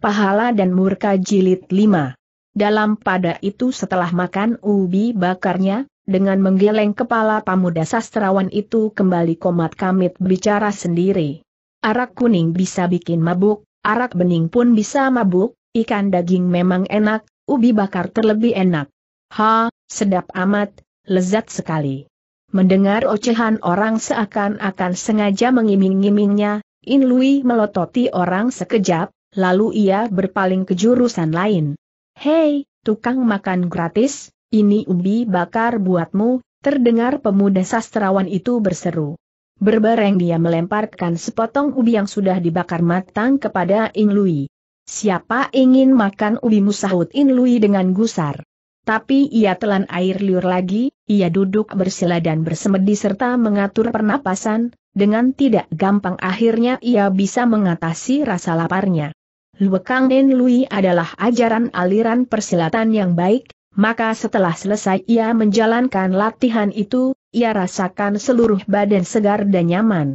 Pahala dan Murka Jilid 5. Dalam pada itu setelah makan ubi bakarnya, dengan menggeleng kepala pamuda sastrawan itu kembali komat kamit bicara sendiri. Arak kuning bisa bikin mabuk, arak bening pun bisa mabuk, ikan daging memang enak, ubi bakar terlebih enak. Ha, sedap amat, lezat sekali. Mendengar ocehan orang seakan-akan sengaja mengiming-imingnya, In Lui melototi orang sekejap, lalu ia berpaling ke jurusan lain. Hei, tukang makan gratis, ini ubi bakar buatmu, terdengar pemuda sastrawan itu berseru. Berbareng dia melemparkan sepotong ubi yang sudah dibakar matang kepada Ing Lui. Siapa ingin makan ubi musahut In Lui dengan gusar. Tapi ia telan air liur lagi, ia duduk bersila dan bersemedi serta mengatur pernapasan, dengan tidak gampang akhirnya ia bisa mengatasi rasa laparnya. Luekang Den Lui adalah ajaran aliran persilatan yang baik, maka setelah selesai ia menjalankan latihan itu, ia rasakan seluruh badan segar dan nyaman.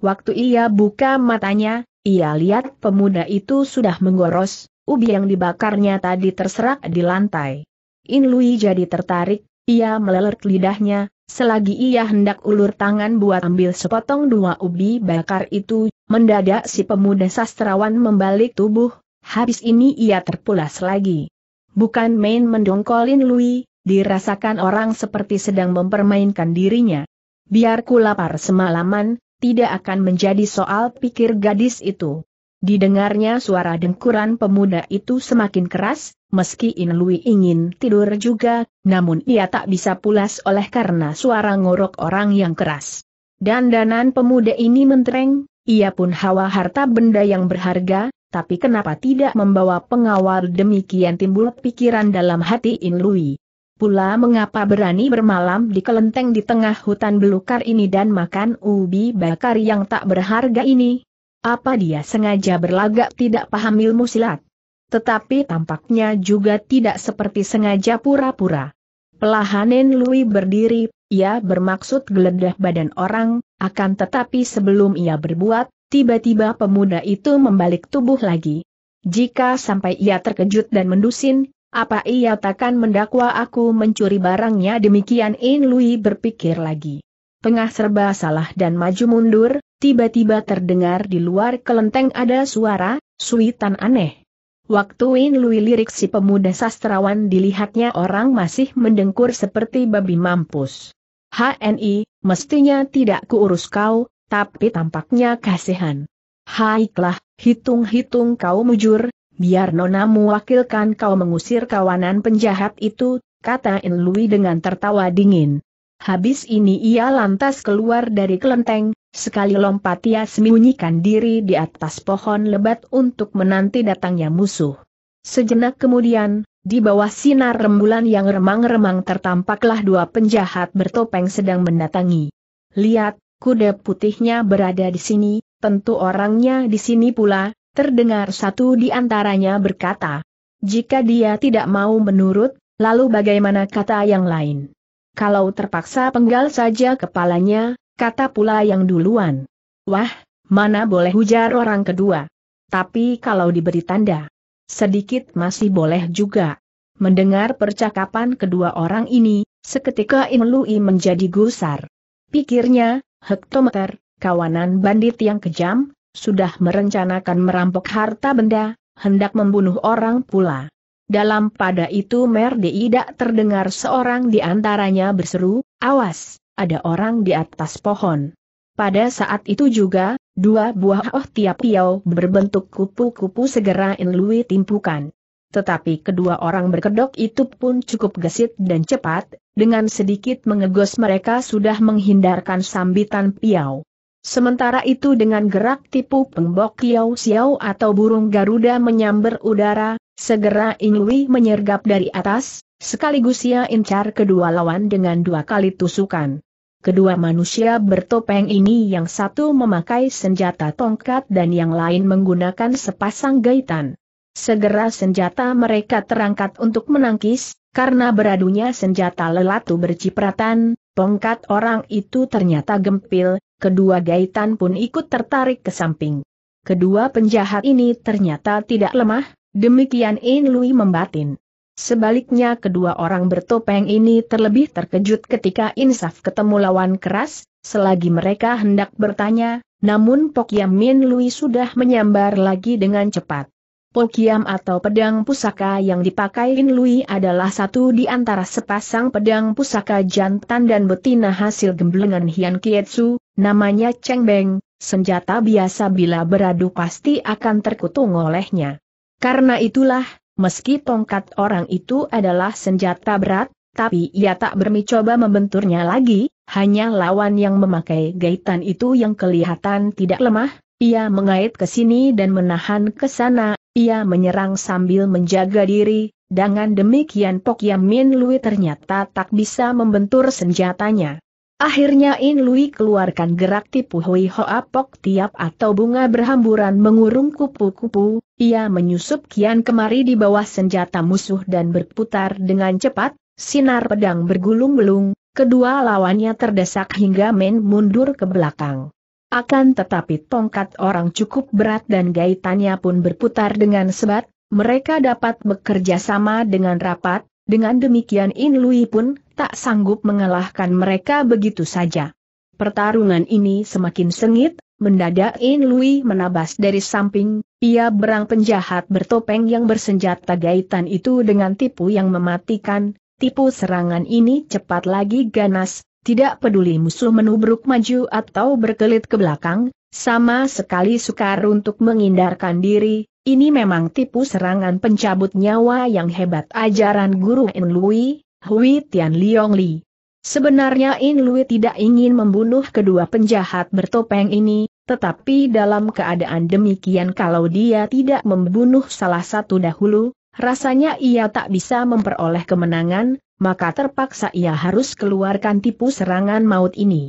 Waktu ia buka matanya, ia lihat pemuda itu sudah menggoros, ubi yang dibakarnya tadi terserak di lantai. In Lui jadi tertarik, ia melelet lidahnya, Selagi ia hendak ulur tangan buat ambil sepotong dua ubi bakar itu, mendadak si pemuda sastrawan membalik tubuh, habis ini ia terpulas lagi. Bukan main mendongkolin Lui, dirasakan orang seperti sedang mempermainkan dirinya. Biar ku lapar semalaman, tidak akan menjadi soal pikir gadis itu. Didengarnya suara dengkuran pemuda itu semakin keras, meski Inlui ingin tidur juga, namun ia tak bisa pulas oleh karena suara ngorok orang yang keras. Dandanan pemuda ini mentereng, ia pun hawa harta benda yang berharga, tapi kenapa tidak membawa pengawal demikian timbul pikiran dalam hati Inlui. Pula mengapa berani bermalam di kelenteng di tengah hutan belukar ini dan makan ubi bakar yang tak berharga ini? Apa dia sengaja berlagak tidak paham ilmu silat? Tetapi tampaknya juga tidak seperti sengaja pura-pura. Pelahanin Lui berdiri, ia bermaksud geledah badan orang, akan tetapi sebelum ia berbuat, tiba-tiba pemuda itu membalik tubuh lagi. Jika sampai ia terkejut dan mendusin, apa ia takkan mendakwa aku mencuri barangnya demikian In Lui berpikir lagi. Tengah serba salah dan maju mundur, Tiba-tiba terdengar di luar kelenteng ada suara, suitan aneh. Waktu In Lui lirik si pemuda sastrawan dilihatnya orang masih mendengkur seperti babi mampus. HNI, mestinya tidak kuurus kau, tapi tampaknya kasihan. Haiklah, hitung-hitung kau mujur, biar Nona mewakilkan kau mengusir kawanan penjahat itu, kata In Lui dengan tertawa dingin. Habis ini ia lantas keluar dari kelenteng, Sekali lompat ia sembunyikan diri di atas pohon lebat untuk menanti datangnya musuh. Sejenak kemudian, di bawah sinar rembulan yang remang-remang tertampaklah dua penjahat bertopeng sedang mendatangi. Lihat, kuda putihnya berada di sini, tentu orangnya di sini pula, terdengar satu di antaranya berkata. Jika dia tidak mau menurut, lalu bagaimana kata yang lain? Kalau terpaksa penggal saja kepalanya, Kata pula yang duluan. Wah, mana boleh hujar orang kedua. Tapi kalau diberi tanda, sedikit masih boleh juga. Mendengar percakapan kedua orang ini, seketika Inlui menjadi gusar. Pikirnya, hektometer, kawanan bandit yang kejam, sudah merencanakan merampok harta benda, hendak membunuh orang pula. Dalam pada itu Merdi tidak terdengar seorang di antaranya berseru, awas, ada orang di atas pohon. Pada saat itu juga, dua buah oh tiap piau berbentuk kupu-kupu segera Inlui timpukan. Tetapi kedua orang berkedok itu pun cukup gesit dan cepat, dengan sedikit mengegos mereka sudah menghindarkan sambitan piau. Sementara itu dengan gerak tipu pembok kiau siau atau burung Garuda menyambar udara, segera Inlui menyergap dari atas, sekaligus ia incar kedua lawan dengan dua kali tusukan. Kedua manusia bertopeng ini yang satu memakai senjata tongkat dan yang lain menggunakan sepasang gaitan. Segera senjata mereka terangkat untuk menangkis, karena beradunya senjata lelatu bercipratan, tongkat orang itu ternyata gempil, kedua gaitan pun ikut tertarik ke samping. Kedua penjahat ini ternyata tidak lemah, demikian In Lui membatin. Sebaliknya kedua orang bertopeng ini terlebih terkejut ketika insaf ketemu lawan keras, selagi mereka hendak bertanya, namun Pokiam Min Lui sudah menyambar lagi dengan cepat. Pokiam atau pedang pusaka yang dipakai Min Lui adalah satu di antara sepasang pedang pusaka jantan dan betina hasil gemblengan Hian Kietsu, namanya Cheng Beng, senjata biasa bila beradu pasti akan terkutung olehnya. Karena itulah, Meski tongkat orang itu adalah senjata berat, tapi ia tak bermicoba membenturnya lagi, hanya lawan yang memakai gaitan itu yang kelihatan tidak lemah, ia mengait ke sini dan menahan ke sana, ia menyerang sambil menjaga diri, dengan demikian Pok Yamin Lui ternyata tak bisa membentur senjatanya. Akhirnya In Lui keluarkan gerak tipu Hui Hoa Pok tiap atau bunga berhamburan mengurung kupu-kupu, ia menyusup kian kemari di bawah senjata musuh dan berputar dengan cepat, sinar pedang bergulung-gulung, kedua lawannya terdesak hingga men mundur ke belakang. Akan tetapi tongkat orang cukup berat dan gaitannya pun berputar dengan sebat, mereka dapat bekerja sama dengan rapat, dengan demikian In Lui pun tak sanggup mengalahkan mereka begitu saja. Pertarungan ini semakin sengit, mendadak In Lui menabas dari samping, ia berang penjahat bertopeng yang bersenjata gaitan itu dengan tipu yang mematikan, tipu serangan ini cepat lagi ganas, tidak peduli musuh menubruk maju atau berkelit ke belakang, sama sekali sukar untuk menghindarkan diri, ini memang tipu serangan pencabut nyawa yang hebat ajaran guru In Lui, Hui Tian Liong Li. Sebenarnya In Lui tidak ingin membunuh kedua penjahat bertopeng ini, tetapi dalam keadaan demikian kalau dia tidak membunuh salah satu dahulu, rasanya ia tak bisa memperoleh kemenangan, maka terpaksa ia harus keluarkan tipu serangan maut ini.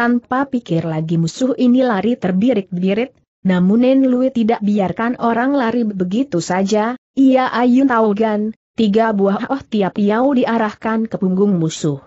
Tanpa pikir lagi musuh ini lari terbirit-birit, namun Nen Lui tidak biarkan orang lari begitu saja, ia ayun taugan, tiga buah oh tiap yau diarahkan ke punggung musuh.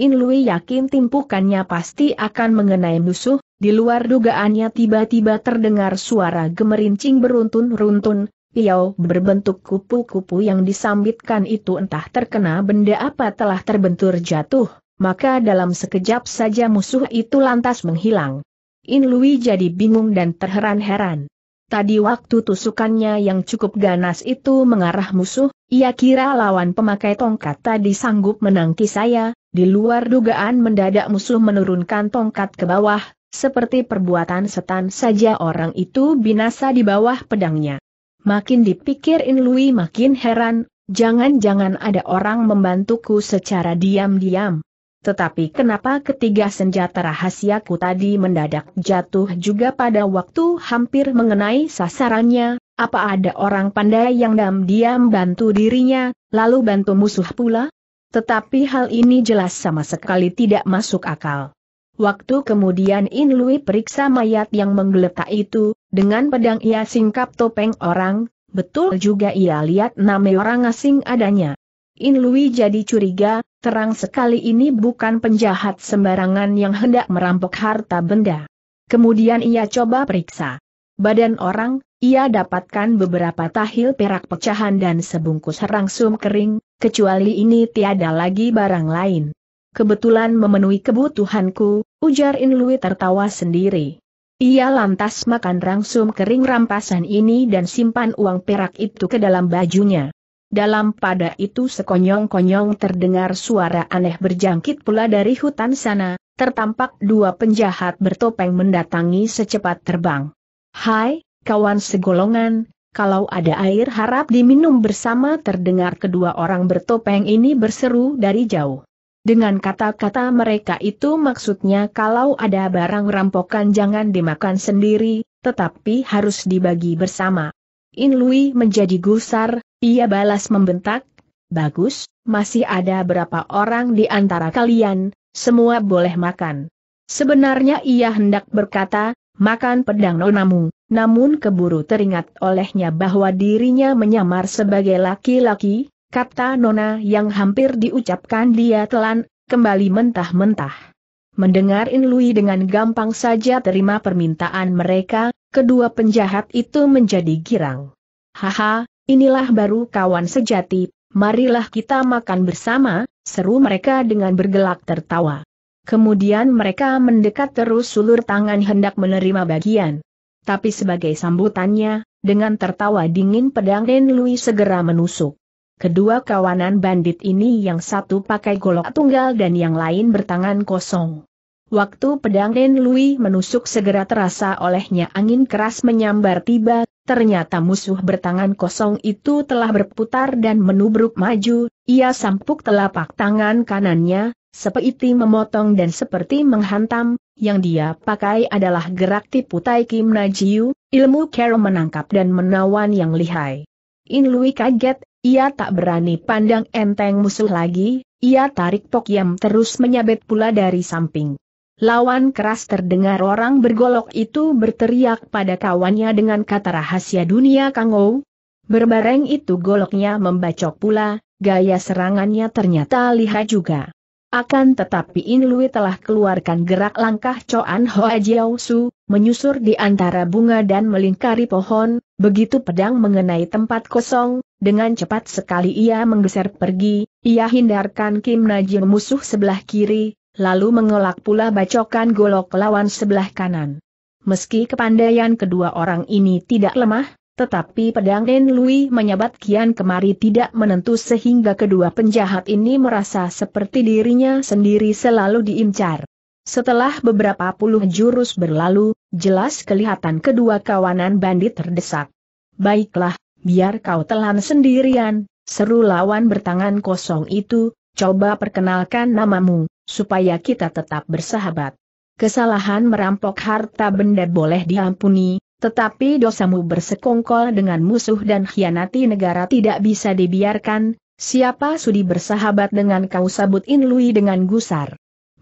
In Lui yakin timpukannya pasti akan mengenai musuh, di luar dugaannya tiba-tiba terdengar suara gemerincing beruntun-runtun, Piau berbentuk kupu-kupu yang disambitkan itu entah terkena benda apa telah terbentur jatuh maka dalam sekejap saja musuh itu lantas menghilang. In Lui jadi bingung dan terheran-heran. Tadi waktu tusukannya yang cukup ganas itu mengarah musuh, ia kira lawan pemakai tongkat tadi sanggup menangki saya, di luar dugaan mendadak musuh menurunkan tongkat ke bawah, seperti perbuatan setan saja orang itu binasa di bawah pedangnya. Makin dipikir In Lui makin heran, jangan-jangan ada orang membantuku secara diam-diam. Tetapi kenapa ketiga senjata rahasiaku tadi mendadak jatuh juga pada waktu hampir mengenai sasarannya? Apa ada orang pandai yang diam-diam bantu dirinya, lalu bantu musuh pula? Tetapi hal ini jelas sama sekali tidak masuk akal. Waktu kemudian In Lui periksa mayat yang menggeletak itu, dengan pedang ia singkap topeng orang, betul juga ia lihat nama orang asing adanya. In Lui jadi curiga, terang sekali ini bukan penjahat sembarangan yang hendak merampok harta benda. Kemudian ia coba periksa. Badan orang, ia dapatkan beberapa tahil perak pecahan dan sebungkus rangsum kering, kecuali ini tiada lagi barang lain. Kebetulan memenuhi kebutuhanku, ujar In Lui tertawa sendiri. Ia lantas makan rangsum kering rampasan ini dan simpan uang perak itu ke dalam bajunya. Dalam pada itu sekonyong-konyong terdengar suara aneh berjangkit pula dari hutan sana, tertampak dua penjahat bertopeng mendatangi secepat terbang. Hai, kawan segolongan, kalau ada air harap diminum bersama terdengar kedua orang bertopeng ini berseru dari jauh. Dengan kata-kata mereka itu maksudnya kalau ada barang rampokan jangan dimakan sendiri, tetapi harus dibagi bersama. In Lui menjadi gusar, ia balas membentak, Bagus, masih ada berapa orang di antara kalian, semua boleh makan. Sebenarnya ia hendak berkata, makan pedang nonamu, namun keburu teringat olehnya bahwa dirinya menyamar sebagai laki-laki, kata nona yang hampir diucapkan dia telan, kembali mentah-mentah. Mendengar Inlui dengan gampang saja terima permintaan mereka, kedua penjahat itu menjadi girang. Haha, Inilah baru kawan sejati, marilah kita makan bersama, seru mereka dengan bergelak tertawa. Kemudian mereka mendekat terus sulur tangan hendak menerima bagian. Tapi sebagai sambutannya, dengan tertawa dingin pedang Den Lui segera menusuk. Kedua kawanan bandit ini yang satu pakai golok tunggal dan yang lain bertangan kosong. Waktu pedang Den Lui menusuk segera terasa olehnya angin keras menyambar tiba, Ternyata musuh bertangan kosong itu telah berputar dan menubruk maju, ia sampuk telapak tangan kanannya, seperti memotong dan seperti menghantam, yang dia pakai adalah gerak tipu tai Kim Najiu, ilmu Carol menangkap dan menawan yang lihai. In Lui kaget, ia tak berani pandang enteng musuh lagi, ia tarik Pok Yam terus menyabet pula dari samping. Lawan keras terdengar orang bergolok itu berteriak pada kawannya dengan kata rahasia dunia Kang Ou. Berbareng itu goloknya membacok pula, gaya serangannya ternyata lihat juga. Akan tetapi In Lui telah keluarkan gerak langkah coan Hoa Jiao Su, menyusur di antara bunga dan melingkari pohon, begitu pedang mengenai tempat kosong, dengan cepat sekali ia menggeser pergi, ia hindarkan Kim Najin musuh sebelah kiri, lalu mengelak pula bacokan golok lawan sebelah kanan. Meski kepandaian kedua orang ini tidak lemah, tetapi pedang Nen Lui menyabat kian kemari tidak menentu sehingga kedua penjahat ini merasa seperti dirinya sendiri selalu diincar. Setelah beberapa puluh jurus berlalu, jelas kelihatan kedua kawanan bandit terdesak. Baiklah, biar kau telan sendirian, seru lawan bertangan kosong itu, coba perkenalkan namamu supaya kita tetap bersahabat. Kesalahan merampok harta benda boleh diampuni, tetapi dosamu bersekongkol dengan musuh dan khianati negara tidak bisa dibiarkan, siapa sudi bersahabat dengan kau sabut inlui dengan gusar.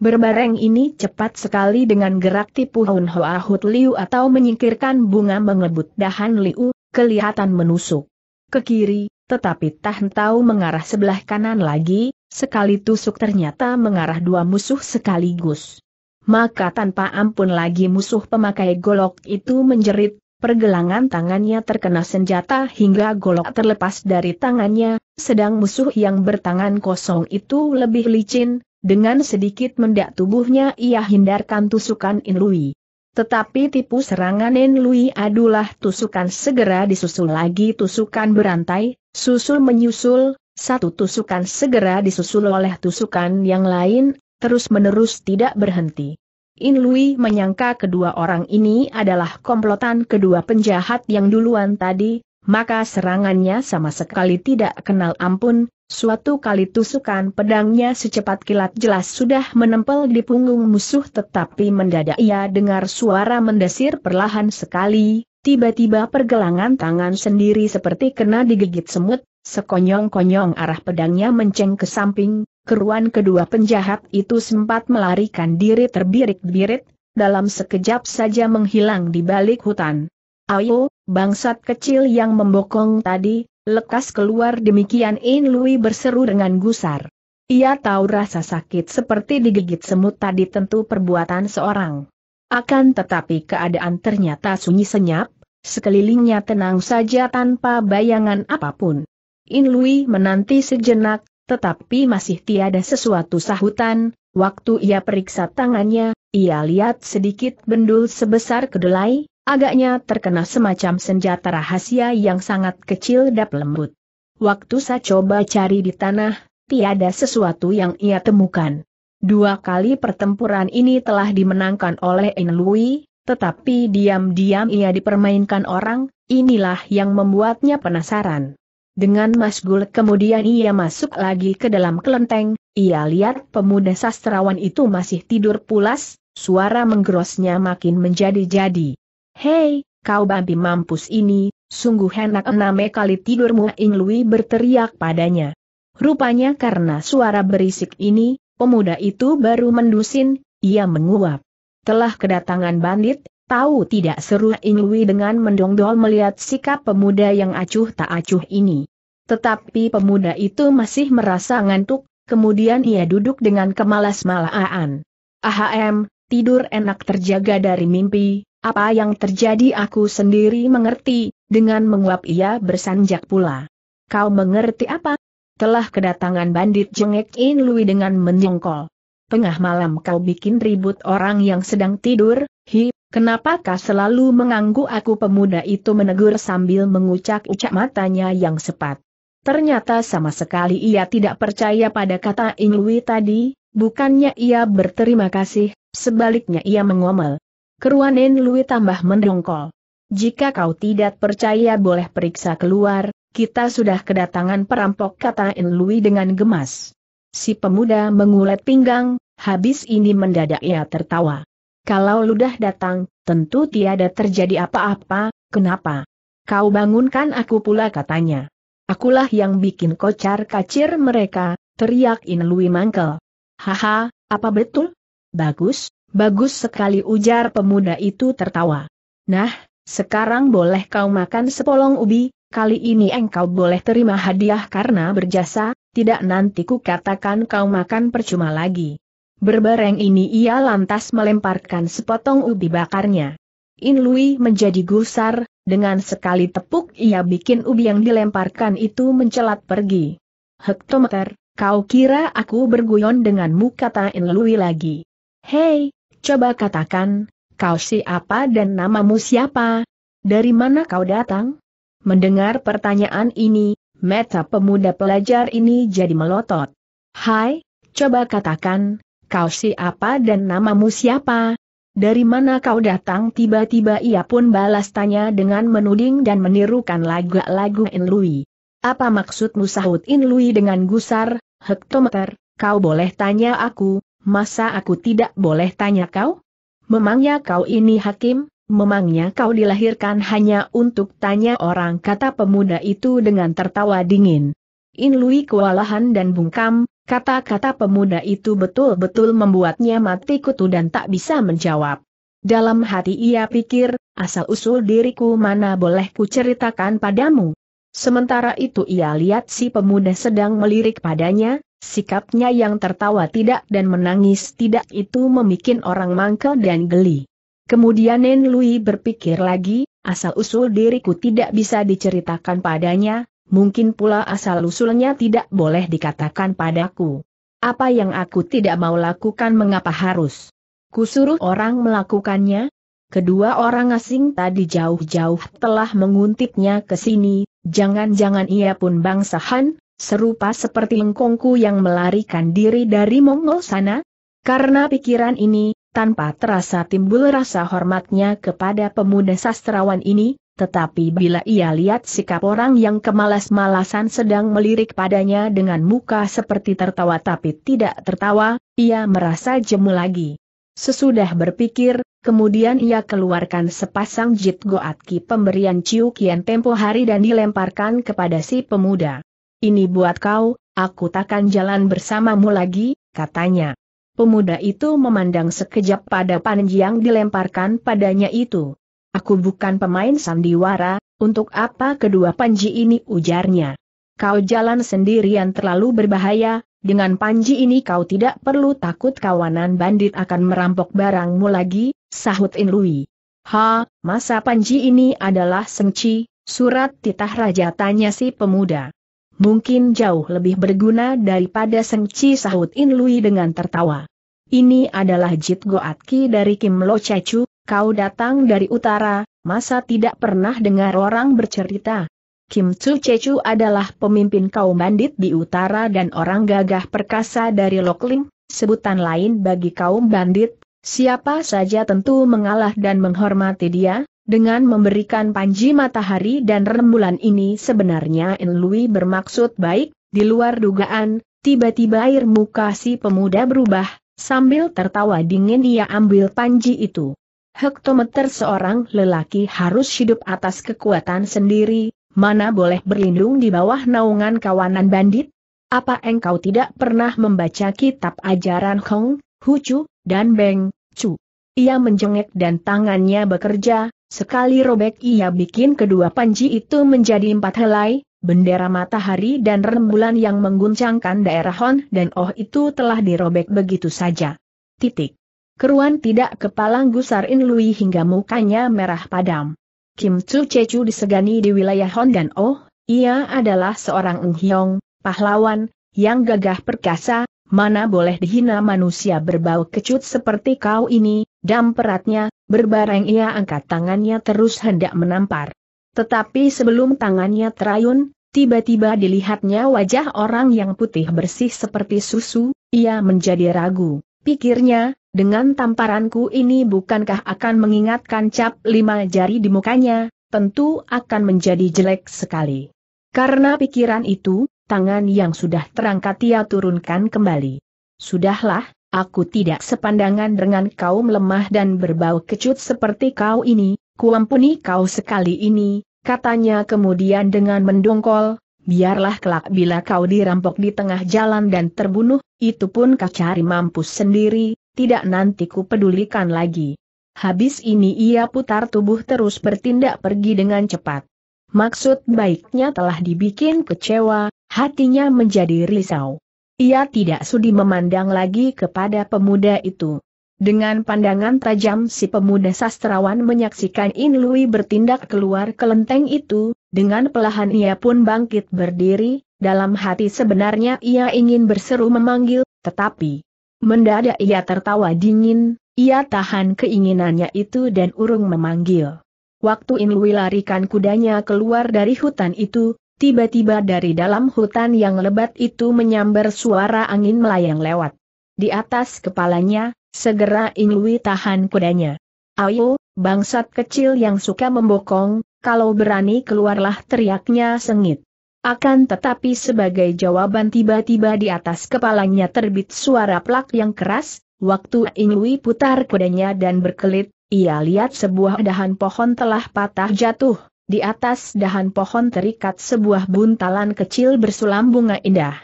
Berbareng ini cepat sekali dengan gerak tipu Hun Hoa Hut Liu atau menyingkirkan bunga mengebut dahan Liu, kelihatan menusuk. Ke kiri, tetapi tak tahu mengarah sebelah kanan lagi, Sekali tusuk ternyata mengarah dua musuh sekaligus. Maka tanpa ampun lagi musuh pemakai golok itu menjerit, pergelangan tangannya terkena senjata hingga golok terlepas dari tangannya, sedang musuh yang bertangan kosong itu lebih licin, dengan sedikit mendak tubuhnya ia hindarkan tusukan Inlui. Tetapi tipu serangan Inlui adalah tusukan segera disusul lagi tusukan berantai, susul menyusul, satu tusukan segera disusul oleh tusukan yang lain, terus-menerus tidak berhenti. In Lui menyangka kedua orang ini adalah komplotan kedua penjahat yang duluan tadi, maka serangannya sama sekali tidak kenal ampun, suatu kali tusukan pedangnya secepat kilat jelas sudah menempel di punggung musuh tetapi mendadak ia dengar suara mendesir perlahan sekali, tiba-tiba pergelangan tangan sendiri seperti kena digigit semut, Sekonyong-konyong arah pedangnya menceng ke samping, keruan kedua penjahat itu sempat melarikan diri terbirit-birit, dalam sekejap saja menghilang di balik hutan. Ayo, bangsat kecil yang membokong tadi, lekas keluar demikian In Lui berseru dengan gusar. Ia tahu rasa sakit seperti digigit semut tadi tentu perbuatan seorang. Akan tetapi keadaan ternyata sunyi senyap, sekelilingnya tenang saja tanpa bayangan apapun. In Lui menanti sejenak, tetapi masih tiada sesuatu sahutan, waktu ia periksa tangannya, ia lihat sedikit bendul sebesar kedelai, agaknya terkena semacam senjata rahasia yang sangat kecil dan lembut. Waktu saya coba cari di tanah, tiada sesuatu yang ia temukan. Dua kali pertempuran ini telah dimenangkan oleh In Lui, tetapi diam-diam ia dipermainkan orang, inilah yang membuatnya penasaran. Dengan masgul kemudian ia masuk lagi ke dalam kelenteng, ia lihat pemuda sastrawan itu masih tidur pulas, suara menggerosnya makin menjadi-jadi. Hei, kau babi mampus ini, sungguh enak ename kali tidurmu Ing Lui berteriak padanya. Rupanya karena suara berisik ini, pemuda itu baru mendusin, ia menguap. Telah kedatangan bandit, Tahu tidak seru Inui dengan mendongdol melihat sikap pemuda yang acuh tak acuh ini. Tetapi pemuda itu masih merasa ngantuk, kemudian ia duduk dengan kemalas-malaan. Ahm, tidur enak terjaga dari mimpi, apa yang terjadi aku sendiri mengerti, dengan menguap ia bersanjak pula. Kau mengerti apa? Telah kedatangan bandit jengek Inlui dengan menjengkol. Tengah malam kau bikin ribut orang yang sedang tidur, hi, Kenapakah selalu menganggu aku pemuda itu menegur sambil mengucak-ucak matanya yang sepat. Ternyata sama sekali ia tidak percaya pada kata Inlui tadi, bukannya ia berterima kasih, sebaliknya ia mengomel. Keruan Inlui tambah mendongkol. Jika kau tidak percaya boleh periksa keluar, kita sudah kedatangan perampok kata Inlui dengan gemas. Si pemuda mengulet pinggang, habis ini mendadak ia tertawa. Kalau ludah datang, tentu tiada terjadi apa-apa, kenapa? Kau bangunkan aku pula katanya. Akulah yang bikin kocar kacir mereka, teriak Inlui Mangkel. Haha, apa betul? Bagus, bagus sekali ujar pemuda itu tertawa. Nah, sekarang boleh kau makan sepolong ubi, kali ini engkau boleh terima hadiah karena berjasa, tidak nanti ku katakan kau makan percuma lagi. Berbareng ini ia lantas melemparkan sepotong ubi bakarnya. In Lui menjadi gusar, dengan sekali tepuk ia bikin ubi yang dilemparkan itu mencelat pergi. Hektometer, kau kira aku berguyon denganmu kata In Lui lagi. Hei, coba katakan, kau siapa dan namamu siapa? Dari mana kau datang? Mendengar pertanyaan ini, Meta pemuda pelajar ini jadi melotot. Hai, coba katakan, Kau siapa dan namamu siapa? Dari mana kau datang? Tiba-tiba ia pun balas tanya dengan menuding dan menirukan lagu-lagu Inlui. Apa maksudmu sahut Inlui dengan gusar, hektometer, kau boleh tanya aku, masa aku tidak boleh tanya kau? Memangnya kau ini hakim? Memangnya kau dilahirkan hanya untuk tanya orang kata pemuda itu dengan tertawa dingin. Inlui kewalahan dan bungkam, Kata-kata pemuda itu betul-betul membuatnya mati kutu dan tak bisa menjawab. Dalam hati ia pikir, asal-usul diriku mana boleh kuceritakan padamu. Sementara itu ia lihat si pemuda sedang melirik padanya, sikapnya yang tertawa tidak dan menangis tidak itu memikin orang mangkel dan geli. Kemudian Nen Lui berpikir lagi, asal-usul diriku tidak bisa diceritakan padanya, mungkin pula asal-usulnya tidak boleh dikatakan padaku. Apa yang aku tidak mau lakukan mengapa harus? Kusuruh orang melakukannya? Kedua orang asing tadi jauh-jauh telah menguntitnya ke sini, jangan-jangan ia pun bangsa Han, serupa seperti lengkongku yang melarikan diri dari Mongol sana? Karena pikiran ini, tanpa terasa timbul rasa hormatnya kepada pemuda sastrawan ini, tetapi bila ia lihat sikap orang yang kemalas-malasan sedang melirik padanya dengan muka seperti tertawa tapi tidak tertawa, ia merasa jemu lagi. Sesudah berpikir, kemudian ia keluarkan sepasang jit goatki pemberian Ciu Kian tempo hari dan dilemparkan kepada si pemuda. Ini buat kau, aku takkan jalan bersamamu lagi, katanya. Pemuda itu memandang sekejap pada panji yang dilemparkan padanya itu. Aku bukan pemain sandiwara, untuk apa kedua panji ini ujarnya. Kau jalan sendirian terlalu berbahaya, dengan panji ini kau tidak perlu takut kawanan bandit akan merampok barangmu lagi, sahut Inlui. Ha, masa panji ini adalah sengci, surat titah raja tanya si pemuda. Mungkin jauh lebih berguna daripada sengci sahut Inlui dengan tertawa. Ini adalah jit goatki dari Kim Lo Chechu, Kau datang dari utara, masa tidak pernah dengar orang bercerita? Kim Chu Chechu adalah pemimpin kaum bandit di utara dan orang gagah perkasa dari Lokling, sebutan lain bagi kaum bandit, siapa saja tentu mengalah dan menghormati dia, dengan memberikan panji matahari dan rembulan ini sebenarnya In Lui bermaksud baik, di luar dugaan, tiba-tiba air muka si pemuda berubah, sambil tertawa dingin ia ambil panji itu. Hektometer seorang lelaki harus hidup atas kekuatan sendiri, mana boleh berlindung di bawah naungan kawanan bandit? Apa engkau tidak pernah membaca kitab ajaran Hong, Hucu, dan Beng, Chu? Ia menjengek dan tangannya bekerja, sekali robek ia bikin kedua panji itu menjadi empat helai, bendera matahari dan rembulan yang mengguncangkan daerah Hon dan Oh itu telah dirobek begitu saja. Titik keruan tidak kepalang gusarin Lui hingga mukanya merah padam. Kim Chu Chechu disegani di wilayah Hon dan Oh, ia adalah seorang Eng pahlawan, yang gagah perkasa, mana boleh dihina manusia berbau kecut seperti kau ini, dam peratnya, berbareng ia angkat tangannya terus hendak menampar. Tetapi sebelum tangannya terayun, tiba-tiba dilihatnya wajah orang yang putih bersih seperti susu, ia menjadi ragu. Pikirnya, dengan tamparanku ini bukankah akan mengingatkan cap lima jari di mukanya, tentu akan menjadi jelek sekali. Karena pikiran itu, tangan yang sudah terangkat ia turunkan kembali. Sudahlah, aku tidak sepandangan dengan kaum lemah dan berbau kecut seperti kau ini, kuampuni kau sekali ini, katanya kemudian dengan mendongkol, biarlah kelak bila kau dirampok di tengah jalan dan terbunuh, itu pun kau cari mampus sendiri, tidak nanti ku pedulikan lagi. Habis ini ia putar tubuh terus bertindak pergi dengan cepat. Maksud baiknya telah dibikin kecewa, hatinya menjadi risau. Ia tidak sudi memandang lagi kepada pemuda itu. Dengan pandangan tajam si pemuda sastrawan menyaksikan In Lui bertindak keluar ke lenteng itu, dengan pelahan ia pun bangkit berdiri, dalam hati sebenarnya ia ingin berseru memanggil, tetapi Mendadak ia tertawa dingin, ia tahan keinginannya itu dan urung memanggil. Waktu Inlui larikan kudanya keluar dari hutan itu, tiba-tiba dari dalam hutan yang lebat itu menyambar suara angin melayang lewat. Di atas kepalanya, segera Inlui tahan kudanya. Ayo, bangsat kecil yang suka membokong, kalau berani keluarlah teriaknya sengit. Akan tetapi sebagai jawaban tiba-tiba di atas kepalanya terbit suara plak yang keras, waktu Inui putar kudanya dan berkelit, ia lihat sebuah dahan pohon telah patah jatuh. Di atas dahan pohon terikat sebuah buntalan kecil bersulam bunga indah.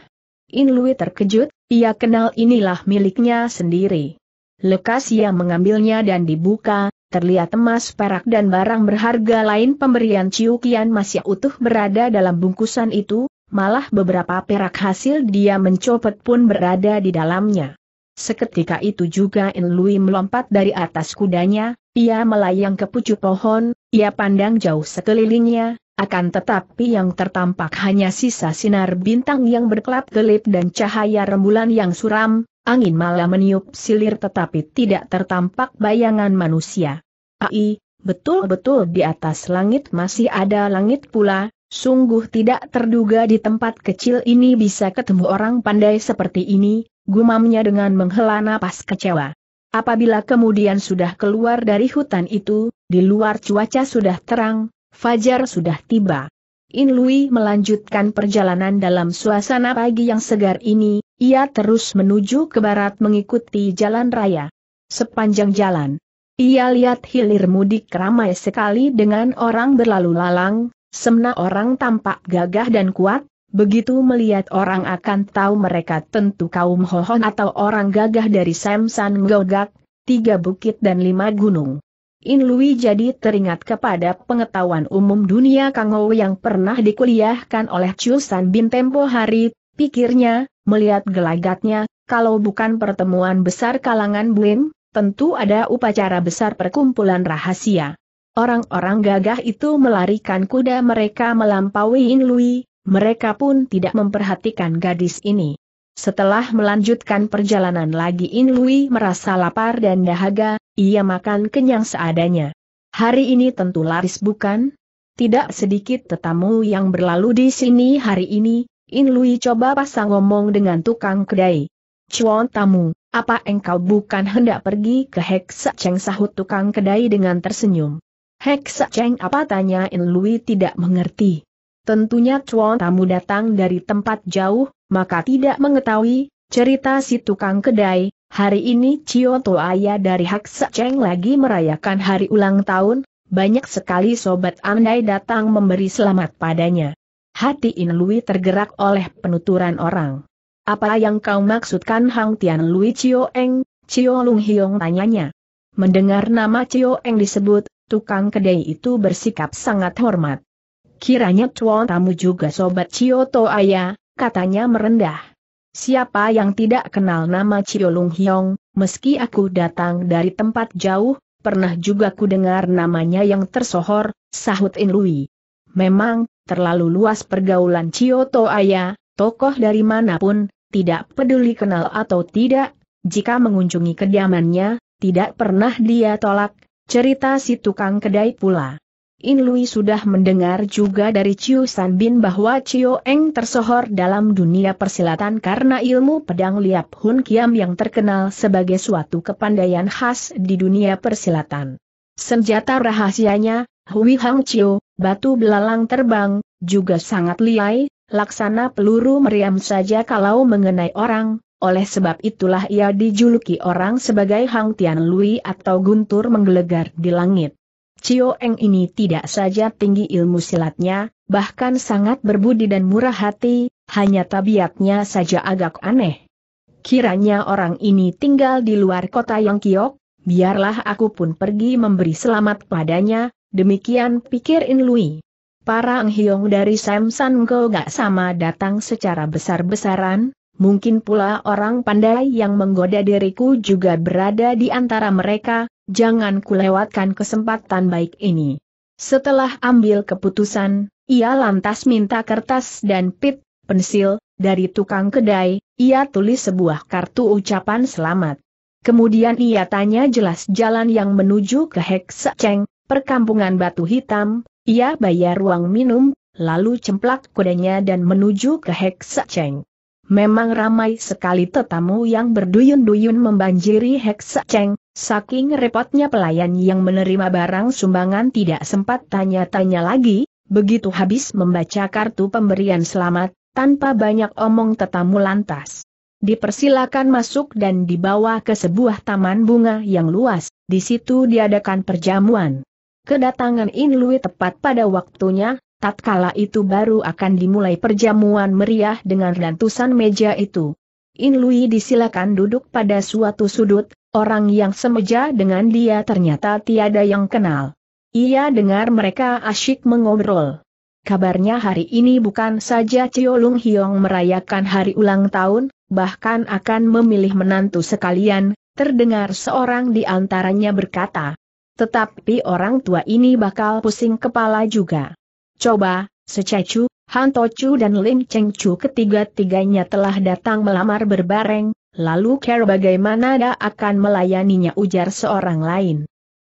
Inui terkejut, ia kenal inilah miliknya sendiri. Lekas ia mengambilnya dan dibuka, terlihat emas perak dan barang berharga lain pemberian Ciu Kian masih utuh berada dalam bungkusan itu, malah beberapa perak hasil dia mencopet pun berada di dalamnya. Seketika itu juga In Lui melompat dari atas kudanya, ia melayang ke pucuk pohon, ia pandang jauh sekelilingnya, akan tetapi yang tertampak hanya sisa sinar bintang yang berkelap-kelip dan cahaya rembulan yang suram, angin malah meniup silir tetapi tidak tertampak bayangan manusia. Ai, betul-betul di atas langit masih ada langit pula, sungguh tidak terduga di tempat kecil ini bisa ketemu orang pandai seperti ini, gumamnya dengan menghela napas kecewa. Apabila kemudian sudah keluar dari hutan itu, di luar cuaca sudah terang, fajar sudah tiba. In Lui melanjutkan perjalanan dalam suasana pagi yang segar ini, ia terus menuju ke barat mengikuti jalan raya. Sepanjang jalan, ia lihat hilir mudik ramai sekali dengan orang berlalu lalang, semna orang tampak gagah dan kuat, begitu melihat orang akan tahu mereka tentu kaum Hohon atau orang gagah dari Samsan Gogak, tiga bukit dan lima gunung. In Lui jadi teringat kepada pengetahuan umum dunia Kang yang pernah dikuliahkan oleh Chusan Bin tempo hari, Pikirnya, melihat gelagatnya, kalau bukan pertemuan besar kalangan Buin, tentu ada upacara besar perkumpulan rahasia. Orang-orang gagah itu melarikan kuda mereka melampaui lui, mereka pun tidak memperhatikan gadis ini. Setelah melanjutkan perjalanan lagi In lui merasa lapar dan dahaga, ia makan kenyang seadanya. Hari ini tentu laris bukan? Tidak sedikit tetamu yang berlalu di sini hari ini, In Lui coba pasang ngomong dengan tukang kedai. Cuan tamu, apa engkau bukan hendak pergi ke Hexa Cheng sahut tukang kedai dengan tersenyum. Hexa Cheng apa tanya In Lui tidak mengerti. Tentunya cuan tamu datang dari tempat jauh, maka tidak mengetahui, cerita si tukang kedai, hari ini Cio Toaya dari Hexa Cheng lagi merayakan hari ulang tahun, banyak sekali sobat andai datang memberi selamat padanya hati In Lui tergerak oleh penuturan orang. Apa yang kau maksudkan Hang Tian Lui Chio Eng, Chio Lung Hiong tanyanya. Mendengar nama Chio Eng disebut, tukang kedai itu bersikap sangat hormat. Kiranya tuan tamu juga sobat Chio Toaya, katanya merendah. Siapa yang tidak kenal nama Chio Lung Hiong, meski aku datang dari tempat jauh, pernah juga ku dengar namanya yang tersohor, sahut In Lui. Memang, terlalu luas pergaulan Chioto Aya, tokoh dari manapun, tidak peduli kenal atau tidak, jika mengunjungi kediamannya, tidak pernah dia tolak, cerita si tukang kedai pula. In Lui sudah mendengar juga dari Chiu San Bin bahwa Chiu Eng tersohor dalam dunia persilatan karena ilmu pedang liap Hun Kiam yang terkenal sebagai suatu kepandaian khas di dunia persilatan. Senjata rahasianya, Hui Hang Chiu, batu belalang terbang, juga sangat liai, laksana peluru meriam saja kalau mengenai orang, oleh sebab itulah ia dijuluki orang sebagai Hang Tian Lui atau Guntur menggelegar di langit. Cio Eng ini tidak saja tinggi ilmu silatnya, bahkan sangat berbudi dan murah hati, hanya tabiatnya saja agak aneh. Kiranya orang ini tinggal di luar kota yang kiok, biarlah aku pun pergi memberi selamat padanya, Demikian pikir In Lui. Para anghyong dari Samsan Go gak sama datang secara besar-besaran, mungkin pula orang pandai yang menggoda diriku juga berada di antara mereka, jangan kulewatkan kesempatan baik ini. Setelah ambil keputusan, ia lantas minta kertas dan pit, pensil, dari tukang kedai, ia tulis sebuah kartu ucapan selamat. Kemudian ia tanya jelas jalan yang menuju ke Hek Cheng, perkampungan batu hitam, ia bayar uang minum, lalu cemplak kudanya dan menuju ke Heksa Cheng. Memang ramai sekali tetamu yang berduyun-duyun membanjiri Heksa Cheng, saking repotnya pelayan yang menerima barang sumbangan tidak sempat tanya-tanya lagi, begitu habis membaca kartu pemberian selamat, tanpa banyak omong tetamu lantas. Dipersilakan masuk dan dibawa ke sebuah taman bunga yang luas, di situ diadakan perjamuan. Kedatangan In Lui tepat pada waktunya, tatkala itu baru akan dimulai perjamuan meriah dengan rantusan meja itu. In Lui disilakan duduk pada suatu sudut, orang yang semeja dengan dia ternyata tiada yang kenal. Ia dengar mereka asyik mengobrol. Kabarnya hari ini bukan saja Ciolung Hiong merayakan hari ulang tahun, bahkan akan memilih menantu sekalian, terdengar seorang di antaranya berkata, tetapi orang tua ini bakal pusing kepala juga. Coba, Secacu, Han Tochu dan Lim Cheng Chu ketiga-tiganya telah datang melamar berbareng, lalu care bagaimana dia akan melayaninya ujar seorang lain.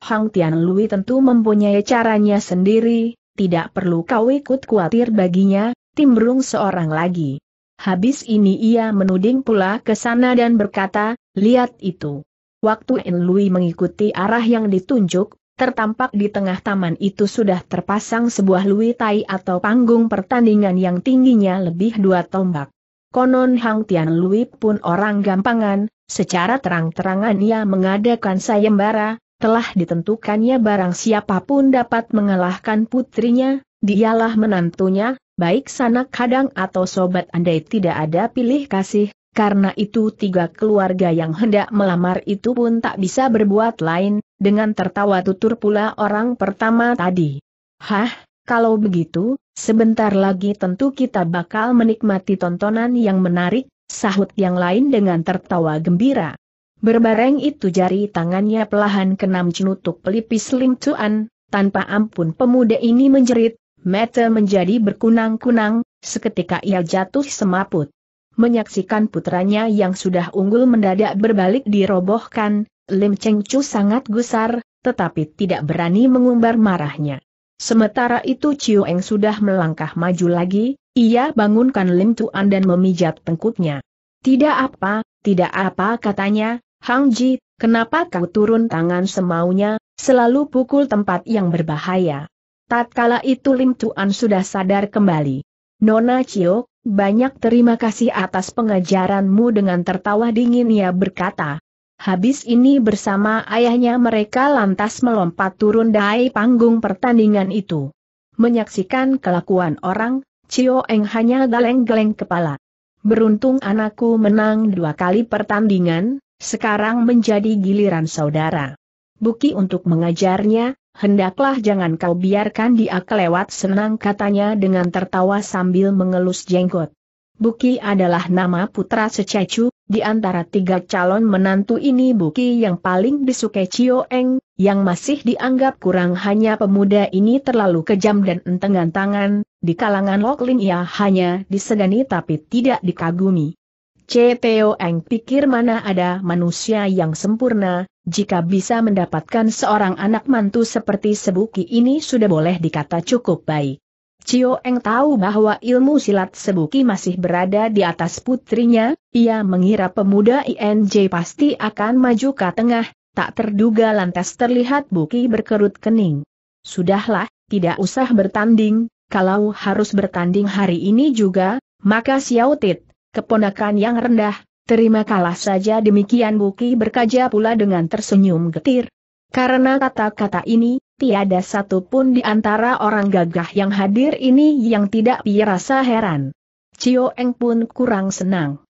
Hang Tian Lui tentu mempunyai caranya sendiri, tidak perlu kau ikut khawatir baginya, timbrung seorang lagi. Habis ini ia menuding pula ke sana dan berkata, lihat itu. Waktu In Lui mengikuti arah yang ditunjuk, tertampak di tengah taman itu sudah terpasang sebuah lui tai atau panggung pertandingan yang tingginya lebih dua tombak. Konon Hang Tian Lui pun orang gampangan, secara terang-terangan ia mengadakan sayembara, telah ditentukannya barang siapapun dapat mengalahkan putrinya, dialah menantunya, baik sanak kadang atau sobat andai tidak ada pilih kasih, karena itu tiga keluarga yang hendak melamar itu pun tak bisa berbuat lain, dengan tertawa tutur pula orang pertama tadi. Hah, kalau begitu, sebentar lagi tentu kita bakal menikmati tontonan yang menarik, sahut yang lain dengan tertawa gembira. Berbareng itu jari tangannya pelahan kenam cenutuk pelipis Lim Chuan, tanpa ampun pemuda ini menjerit, mata menjadi berkunang-kunang, seketika ia jatuh semaput. Menyaksikan putranya yang sudah unggul mendadak berbalik dirobohkan, Lim Cheng Chu sangat gusar, tetapi tidak berani mengumbar marahnya. Sementara itu Chiu Eng sudah melangkah maju lagi, ia bangunkan Lim Tuan dan memijat tengkuknya. Tidak apa, tidak apa katanya, Hang Ji, kenapa kau turun tangan semaunya, selalu pukul tempat yang berbahaya. Tatkala itu Lim Tuan sudah sadar kembali. Nona Ciu banyak terima kasih atas pengajaranmu dengan tertawa dingin ia berkata. Habis ini bersama ayahnya mereka lantas melompat turun dari panggung pertandingan itu. Menyaksikan kelakuan orang, Cio Eng hanya galeng-geleng kepala. Beruntung anakku menang dua kali pertandingan, sekarang menjadi giliran saudara. Buki untuk mengajarnya, Hendaklah jangan kau biarkan dia kelewat senang katanya dengan tertawa sambil mengelus jenggot. Buki adalah nama putra secacu, di antara tiga calon menantu ini Buki yang paling disukai Cio Eng, yang masih dianggap kurang hanya pemuda ini terlalu kejam dan enteng tangan, di kalangan Lin ia hanya disegani tapi tidak dikagumi. CPO Eng pikir mana ada manusia yang sempurna, jika bisa mendapatkan seorang anak mantu seperti Sebuki ini sudah boleh dikata cukup baik. Cio Eng tahu bahwa ilmu silat Sebuki masih berada di atas putrinya, ia mengira pemuda INJ pasti akan maju ke tengah, tak terduga lantas terlihat Buki berkerut kening. Sudahlah, tidak usah bertanding, kalau harus bertanding hari ini juga, maka Xiao Tit, keponakan yang rendah, terima kalah saja demikian Buki berkaja pula dengan tersenyum getir. Karena kata-kata ini, tiada satupun di antara orang gagah yang hadir ini yang tidak pirasa heran. Cio Eng pun kurang senang.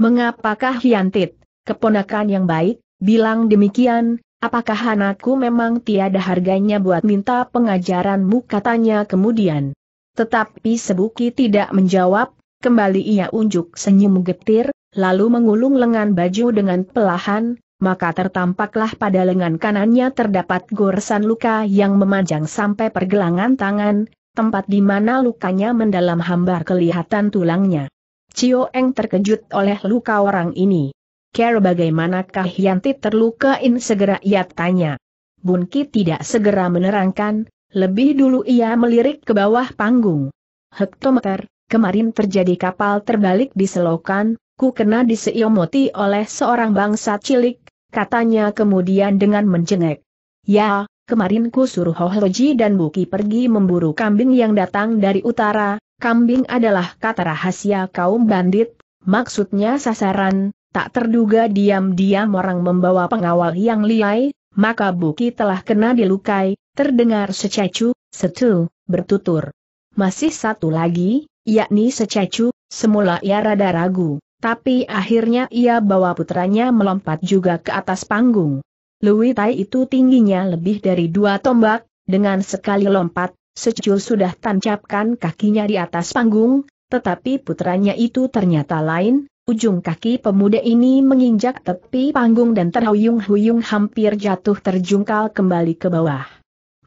Mengapakah Hiantit, keponakan yang baik, bilang demikian, apakah anakku memang tiada harganya buat minta pengajaranmu katanya kemudian. Tetapi Sebuki tidak menjawab, Kembali ia unjuk senyum getir, lalu mengulung lengan baju dengan pelahan, maka tertampaklah pada lengan kanannya terdapat goresan luka yang memanjang sampai pergelangan tangan, tempat di mana lukanya mendalam hambar kelihatan tulangnya. Cio Eng terkejut oleh luka orang ini. Care bagaimanakah Yanti terlukain segera ia tanya. Bunki tidak segera menerangkan, lebih dulu ia melirik ke bawah panggung. Hektometer, kemarin terjadi kapal terbalik di Selokan, ku kena diseiomoti oleh seorang bangsa cilik, katanya kemudian dengan menjengek. Ya, kemarin ku suruh Hohloji dan Buki pergi memburu kambing yang datang dari utara, kambing adalah kata rahasia kaum bandit, maksudnya sasaran, tak terduga diam-diam orang membawa pengawal yang liai, maka Buki telah kena dilukai, terdengar secacu, setu, bertutur. Masih satu lagi, yakni sececu, semula ia rada ragu, tapi akhirnya ia bawa putranya melompat juga ke atas panggung. Lui Tai itu tingginya lebih dari dua tombak, dengan sekali lompat, Secul sudah tancapkan kakinya di atas panggung, tetapi putranya itu ternyata lain, ujung kaki pemuda ini menginjak tepi panggung dan terhuyung-huyung hampir jatuh terjungkal kembali ke bawah.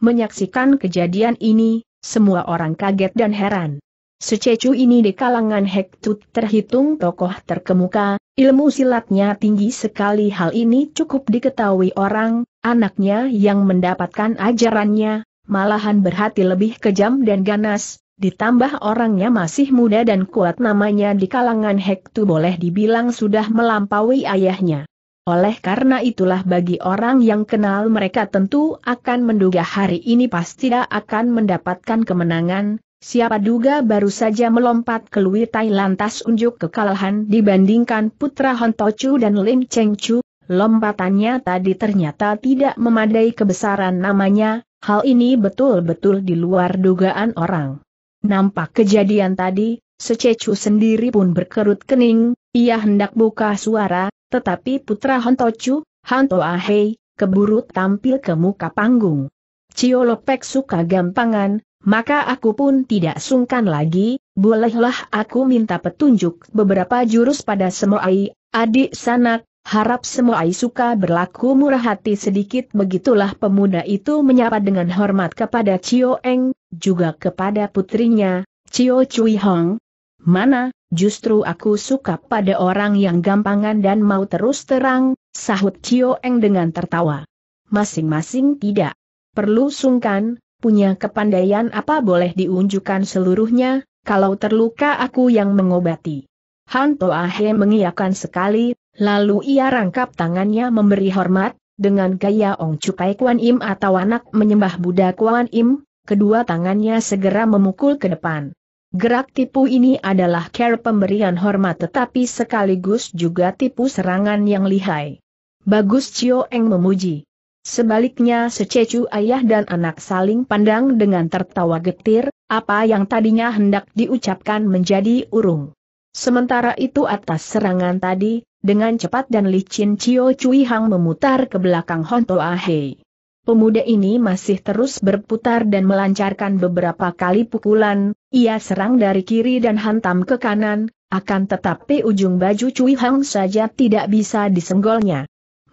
Menyaksikan kejadian ini, semua orang kaget dan heran. Sececu ini di kalangan Hektut terhitung tokoh terkemuka, ilmu silatnya tinggi sekali hal ini cukup diketahui orang, anaknya yang mendapatkan ajarannya, malahan berhati lebih kejam dan ganas, ditambah orangnya masih muda dan kuat namanya di kalangan Hektu boleh dibilang sudah melampaui ayahnya. Oleh karena itulah bagi orang yang kenal mereka tentu akan menduga hari ini pasti tidak akan mendapatkan kemenangan, Siapa duga baru saja melompat ke Lui Tai lantas unjuk kekalahan dibandingkan putra Hon dan Lim Cheng Chu, lompatannya tadi ternyata tidak memadai kebesaran namanya, hal ini betul-betul di luar dugaan orang. Nampak kejadian tadi, Sececu sendiri pun berkerut kening, ia hendak buka suara, tetapi putra Hon Tochu, Hanto Ahei, keburu tampil ke muka panggung. Ciolopek suka gampangan, maka aku pun tidak sungkan lagi, bolehlah aku minta petunjuk beberapa jurus pada semua Semoai, adik sanak, harap semua Semoai suka berlaku murah hati sedikit begitulah pemuda itu menyapa dengan hormat kepada Cio Eng, juga kepada putrinya, Cio Cui Hong. Mana, justru aku suka pada orang yang gampangan dan mau terus terang, sahut Cio Eng dengan tertawa. Masing-masing tidak perlu sungkan, punya kepandaian apa boleh diunjukkan seluruhnya, kalau terluka aku yang mengobati. Han Toahe mengiyakan sekali, lalu ia rangkap tangannya memberi hormat, dengan gaya Ong Cukai Kuan Im atau anak menyembah Buddha Kuan Im, kedua tangannya segera memukul ke depan. Gerak tipu ini adalah care pemberian hormat tetapi sekaligus juga tipu serangan yang lihai. Bagus Cio Eng memuji. Sebaliknya sececu ayah dan anak saling pandang dengan tertawa getir, apa yang tadinya hendak diucapkan menjadi urung. Sementara itu atas serangan tadi, dengan cepat dan licin Cio Cui Hang memutar ke belakang Honto Ahei. Pemuda ini masih terus berputar dan melancarkan beberapa kali pukulan, ia serang dari kiri dan hantam ke kanan, akan tetapi ujung baju Cui Hang saja tidak bisa disenggolnya.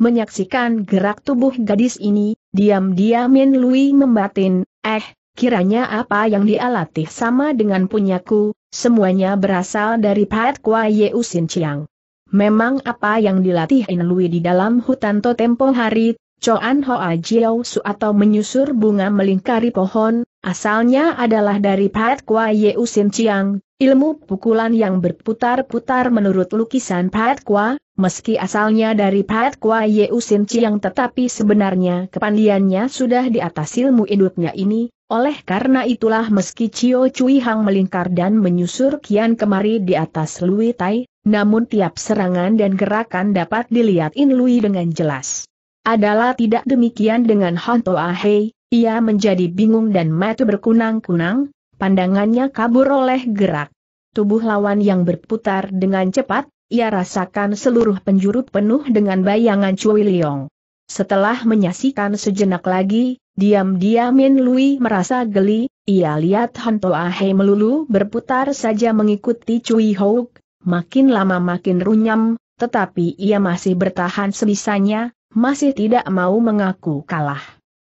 Menyaksikan gerak tubuh gadis ini, diam-diam Min Lui membatin, eh, kiranya apa yang dialatih sama dengan punyaku, semuanya berasal dari Pat Kwa Ye Usin Chiang. Memang apa yang dilatih In di dalam hutan totempo hari hari, Coan Hoa Jiao Su atau menyusur bunga melingkari pohon, asalnya adalah dari Pat Kwa Yeu Sin Chiang, ilmu pukulan yang berputar-putar menurut lukisan Pat Kwa, meski asalnya dari Pat Kwa Yeu Sin Chiang tetapi sebenarnya kepandiannya sudah di atas ilmu induknya ini, oleh karena itulah meski Cio Cui Hang melingkar dan menyusur kian kemari di atas Lui Tai, namun tiap serangan dan gerakan dapat dilihat In Lui dengan jelas. Adalah tidak demikian dengan Honto Ahei, ia menjadi bingung dan mata berkunang-kunang, pandangannya kabur oleh gerak. Tubuh lawan yang berputar dengan cepat, ia rasakan seluruh penjuru penuh dengan bayangan Cui Liong. Setelah menyaksikan sejenak lagi, diam-diam Min Lui merasa geli, ia lihat Honto Ahe melulu berputar saja mengikuti Cui Houk, makin lama makin runyam, tetapi ia masih bertahan sebisanya, masih tidak mau mengaku kalah.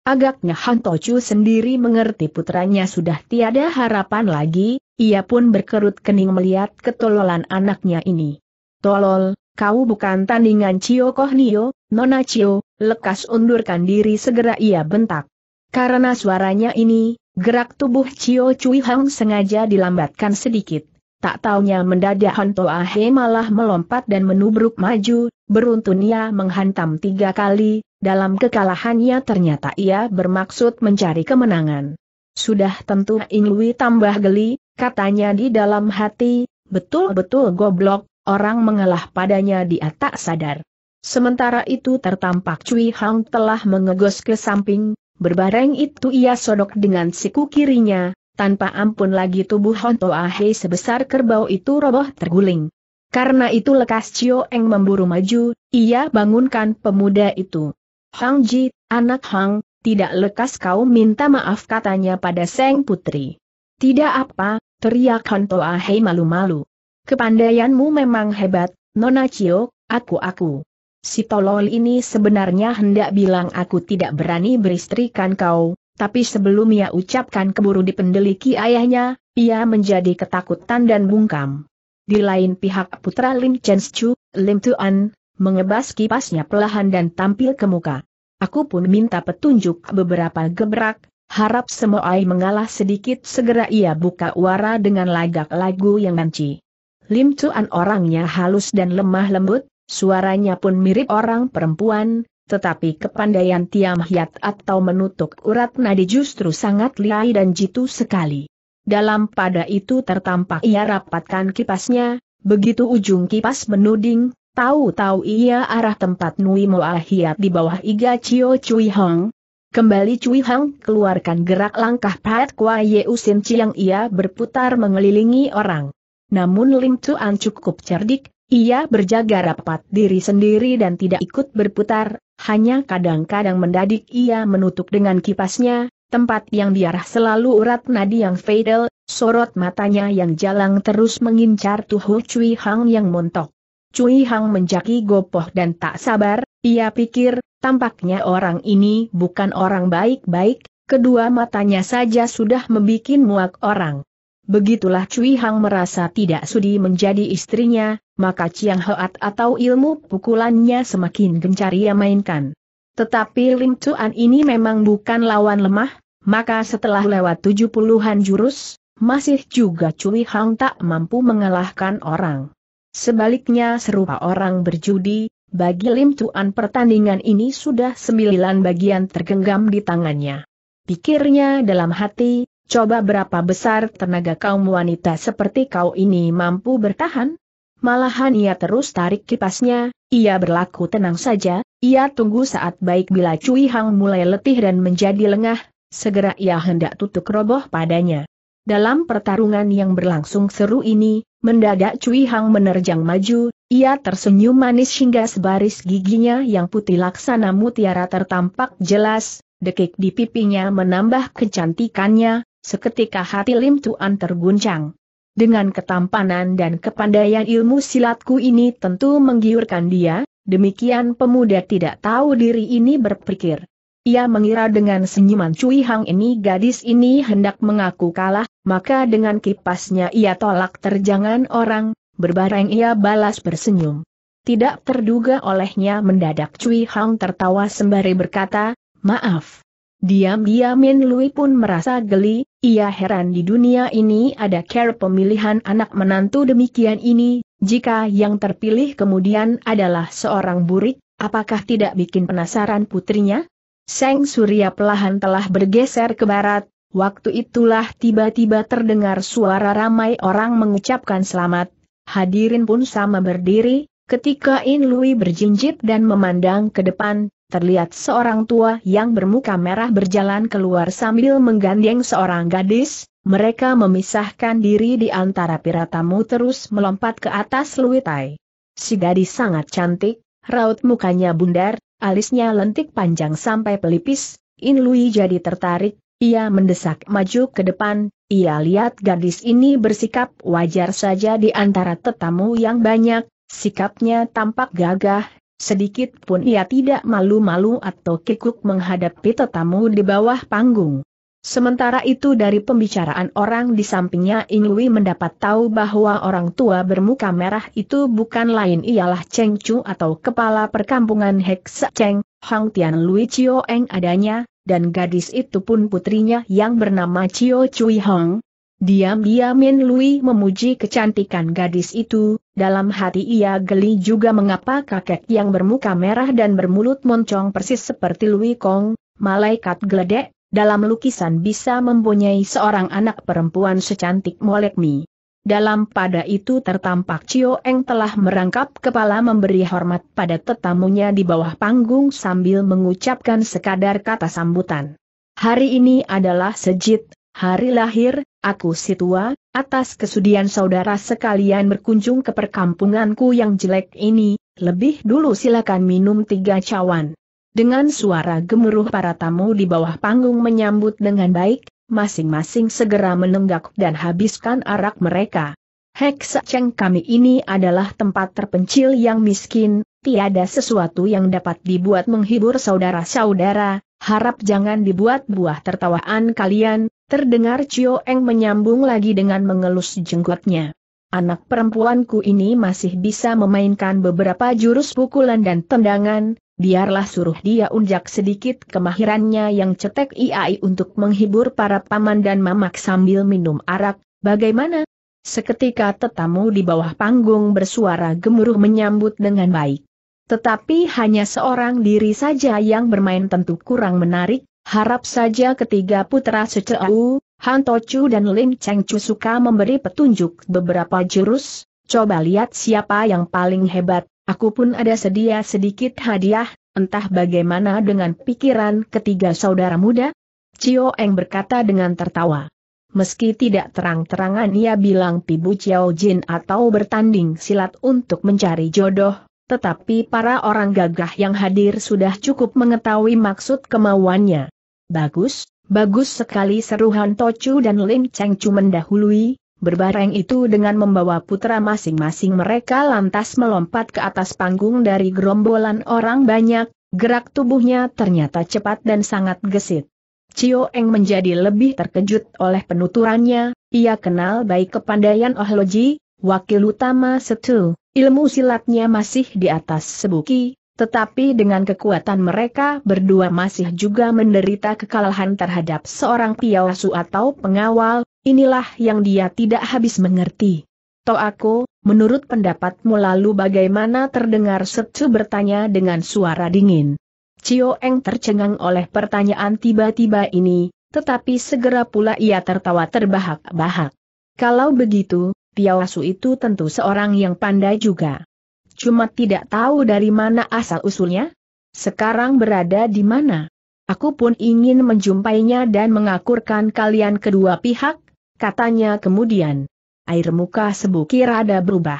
Agaknya Han Tochu sendiri mengerti putranya sudah tiada harapan lagi, ia pun berkerut kening melihat ketololan anaknya ini. Tolol, kau bukan tandingan Cio Koh Nio, Nona Cio, lekas undurkan diri segera ia bentak. Karena suaranya ini, gerak tubuh Cio Cui Hang sengaja dilambatkan sedikit. Tak taunya mendadak Honto Ahe malah melompat dan menubruk maju, beruntun ia menghantam tiga kali, dalam kekalahannya ternyata ia bermaksud mencari kemenangan. Sudah tentu Inui tambah geli, katanya di dalam hati, betul-betul goblok, orang mengalah padanya dia tak sadar. Sementara itu tertampak Cui Hang telah mengegos ke samping, berbareng itu ia sodok dengan siku kirinya, tanpa ampun lagi tubuh Honto Ahe sebesar kerbau itu roboh terguling. Karena itu lekas Cio Eng memburu maju, ia bangunkan pemuda itu. Hang Ji, anak Hang, tidak lekas kau minta maaf katanya pada Seng Putri. Tidak apa, teriak Honto Ahe malu-malu. Kepandaianmu memang hebat, Nona Cio, aku-aku. Si tolol ini sebenarnya hendak bilang aku tidak berani beristrikan kau, tapi sebelum ia ucapkan keburu dipendeliki ayahnya, ia menjadi ketakutan dan bungkam. Di lain pihak putra Lim Chen Chu, Lim Tuan, mengebas kipasnya perlahan dan tampil ke muka. Aku pun minta petunjuk beberapa gebrak, harap semua ai mengalah sedikit segera ia buka wara dengan lagak lagu yang nanci. Lim Tuan orangnya halus dan lemah lembut, suaranya pun mirip orang perempuan, tetapi kepandaian Tiam Hiat atau menutup urat nadi justru sangat liai dan jitu sekali. Dalam pada itu tertampak ia rapatkan kipasnya, begitu ujung kipas menuding, tahu-tahu ia arah tempat Nui Moa Hiat di bawah Iga Cio Cui Hong, Kembali Cui Hong keluarkan gerak langkah Pat Kwa Ye Usin Ciang ia berputar mengelilingi orang. Namun Lim Tuan cukup cerdik, ia berjaga rapat diri sendiri dan tidak ikut berputar, hanya kadang-kadang mendadik ia menutup dengan kipasnya, tempat yang diarah selalu urat nadi yang fatal, sorot matanya yang jalang terus mengincar tuhu Cui Hang yang montok. Cui Hang menjaki gopoh dan tak sabar, ia pikir, tampaknya orang ini bukan orang baik-baik, kedua matanya saja sudah membuat muak orang. Begitulah Cui Hang merasa tidak sudi menjadi istrinya, maka Chiang Hoat atau ilmu pukulannya semakin gencar ia mainkan. Tetapi Lim Tuan ini memang bukan lawan lemah, maka setelah lewat tujuh puluhan jurus, masih juga Cui Hang tak mampu mengalahkan orang. Sebaliknya serupa orang berjudi, bagi Lim Tuan pertandingan ini sudah sembilan bagian tergenggam di tangannya. Pikirnya dalam hati, coba berapa besar tenaga kaum wanita seperti kau ini mampu bertahan? malahan ia terus tarik kipasnya, ia berlaku tenang saja, ia tunggu saat baik bila Cui Hang mulai letih dan menjadi lengah, segera ia hendak tutup roboh padanya. Dalam pertarungan yang berlangsung seru ini, mendadak Cui Hang menerjang maju, ia tersenyum manis hingga sebaris giginya yang putih laksana mutiara tertampak jelas, dekik di pipinya menambah kecantikannya, seketika hati Lim Tuan terguncang. Dengan ketampanan dan kepandaian ilmu silatku ini tentu menggiurkan dia, demikian pemuda tidak tahu diri ini berpikir. Ia mengira dengan senyuman Cui Hang ini gadis ini hendak mengaku kalah, maka dengan kipasnya ia tolak terjangan orang, berbareng ia balas bersenyum. Tidak terduga olehnya mendadak Cui Hang tertawa sembari berkata, Maaf, Diam-diam Min Lui pun merasa geli, ia heran di dunia ini ada care pemilihan anak menantu demikian ini, jika yang terpilih kemudian adalah seorang burik, apakah tidak bikin penasaran putrinya? Seng Surya pelahan telah bergeser ke barat, waktu itulah tiba-tiba terdengar suara ramai orang mengucapkan selamat, hadirin pun sama berdiri, ketika In Lui berjinjit dan memandang ke depan, terlihat seorang tua yang bermuka merah berjalan keluar sambil menggandeng seorang gadis, mereka memisahkan diri di antara piratamu terus melompat ke atas Luitai. Si gadis sangat cantik, raut mukanya bundar, alisnya lentik panjang sampai pelipis, In Lui jadi tertarik, ia mendesak maju ke depan, ia lihat gadis ini bersikap wajar saja di antara tetamu yang banyak, sikapnya tampak gagah, Sedikit pun ia tidak malu-malu atau kikuk menghadapi tetamu di bawah panggung. Sementara itu dari pembicaraan orang di sampingnya Ingwi mendapat tahu bahwa orang tua bermuka merah itu bukan lain ialah Cheng Chu atau kepala perkampungan Hex Cheng, Hang Tian Lui Chio Eng adanya, dan gadis itu pun putrinya yang bernama Chio Chui Hong, diam diam Min Lui memuji kecantikan gadis itu, dalam hati ia geli juga mengapa kakek yang bermuka merah dan bermulut moncong persis seperti Lui Kong, malaikat geledek, dalam lukisan bisa mempunyai seorang anak perempuan secantik Molek Mi. Dalam pada itu tertampak Cio Eng telah merangkap kepala memberi hormat pada tetamunya di bawah panggung sambil mengucapkan sekadar kata sambutan. Hari ini adalah sejid hari lahir, aku si tua, atas kesudian saudara sekalian berkunjung ke perkampunganku yang jelek ini, lebih dulu silakan minum tiga cawan. Dengan suara gemuruh para tamu di bawah panggung menyambut dengan baik, masing-masing segera menenggak dan habiskan arak mereka. Heksaceng kami ini adalah tempat terpencil yang miskin, tiada sesuatu yang dapat dibuat menghibur saudara-saudara, harap jangan dibuat buah tertawaan kalian, Terdengar Cio Eng menyambung lagi dengan mengelus jenggotnya. Anak perempuanku ini masih bisa memainkan beberapa jurus pukulan dan tendangan, biarlah suruh dia unjak sedikit kemahirannya yang cetek iai untuk menghibur para paman dan mamak sambil minum arak, bagaimana? Seketika tetamu di bawah panggung bersuara gemuruh menyambut dengan baik. Tetapi hanya seorang diri saja yang bermain tentu kurang menarik, Harap saja ketiga putra seceau, Han Tochu dan Lim Cheng Chu suka memberi petunjuk beberapa jurus, coba lihat siapa yang paling hebat, aku pun ada sedia sedikit hadiah, entah bagaimana dengan pikiran ketiga saudara muda? Cio Eng berkata dengan tertawa. Meski tidak terang-terangan ia bilang Pibu Ciao Jin atau bertanding silat untuk mencari jodoh, tetapi para orang gagah yang hadir sudah cukup mengetahui maksud kemauannya. Bagus, bagus sekali seru Han Tocu dan Lim Cheng Chu mendahului, berbareng itu dengan membawa putra masing-masing mereka lantas melompat ke atas panggung dari gerombolan orang banyak, gerak tubuhnya ternyata cepat dan sangat gesit. Cio Eng menjadi lebih terkejut oleh penuturannya, ia kenal baik kepandaian Oh wakil utama Setu, ilmu silatnya masih di atas Sebuki, tetapi dengan kekuatan mereka berdua masih juga menderita kekalahan terhadap seorang piawasu atau pengawal, inilah yang dia tidak habis mengerti. Toh aku, menurut pendapatmu lalu bagaimana terdengar Setsu bertanya dengan suara dingin. Cio Eng tercengang oleh pertanyaan tiba-tiba ini, tetapi segera pula ia tertawa terbahak-bahak. Kalau begitu, piawasu itu tentu seorang yang pandai juga cuma tidak tahu dari mana asal-usulnya? Sekarang berada di mana? Aku pun ingin menjumpainya dan mengakurkan kalian kedua pihak, katanya kemudian. Air muka sebukir ada berubah.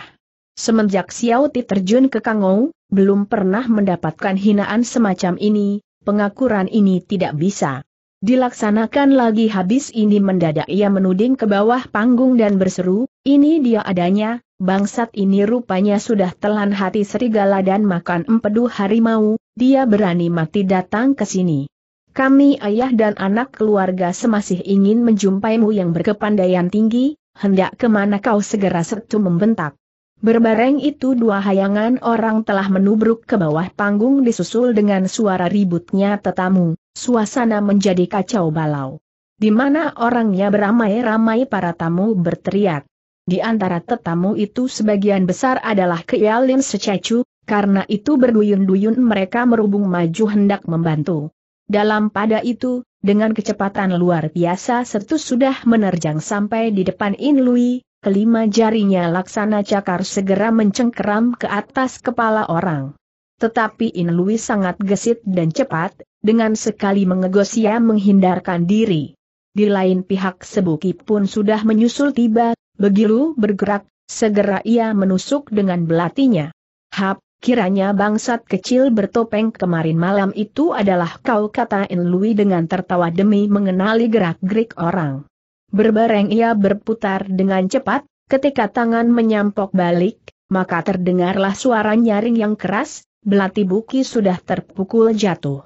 Semenjak Xiao Ti terjun ke Kangou, belum pernah mendapatkan hinaan semacam ini, pengakuran ini tidak bisa. Dilaksanakan lagi habis ini mendadak ia menuding ke bawah panggung dan berseru, ini dia adanya, Bangsat ini rupanya sudah telan hati serigala dan makan empedu harimau, dia berani mati datang ke sini. Kami ayah dan anak keluarga semasih ingin menjumpaimu yang berkepandaian tinggi, hendak kemana kau segera setu membentak. Berbareng itu dua hayangan orang telah menubruk ke bawah panggung disusul dengan suara ributnya tetamu, suasana menjadi kacau balau. Di mana orangnya beramai-ramai para tamu berteriak. Di antara tetamu itu sebagian besar adalah keyalin Secacu, karena itu berduyun-duyun mereka merubung maju hendak membantu. Dalam pada itu, dengan kecepatan luar biasa sertu sudah menerjang sampai di depan Inlui. kelima jarinya laksana cakar segera mencengkeram ke atas kepala orang. Tetapi Inlui sangat gesit dan cepat, dengan sekali mengegosia menghindarkan diri. Di lain pihak Sebuki pun sudah menyusul tiba, Begitu bergerak, segera ia menusuk dengan belatinya. Hap, kiranya bangsat kecil bertopeng kemarin malam itu adalah kau katain Lui dengan tertawa demi mengenali gerak-gerik orang. Berbareng ia berputar dengan cepat, ketika tangan menyampok balik, maka terdengarlah suara nyaring yang keras, belati buki sudah terpukul jatuh.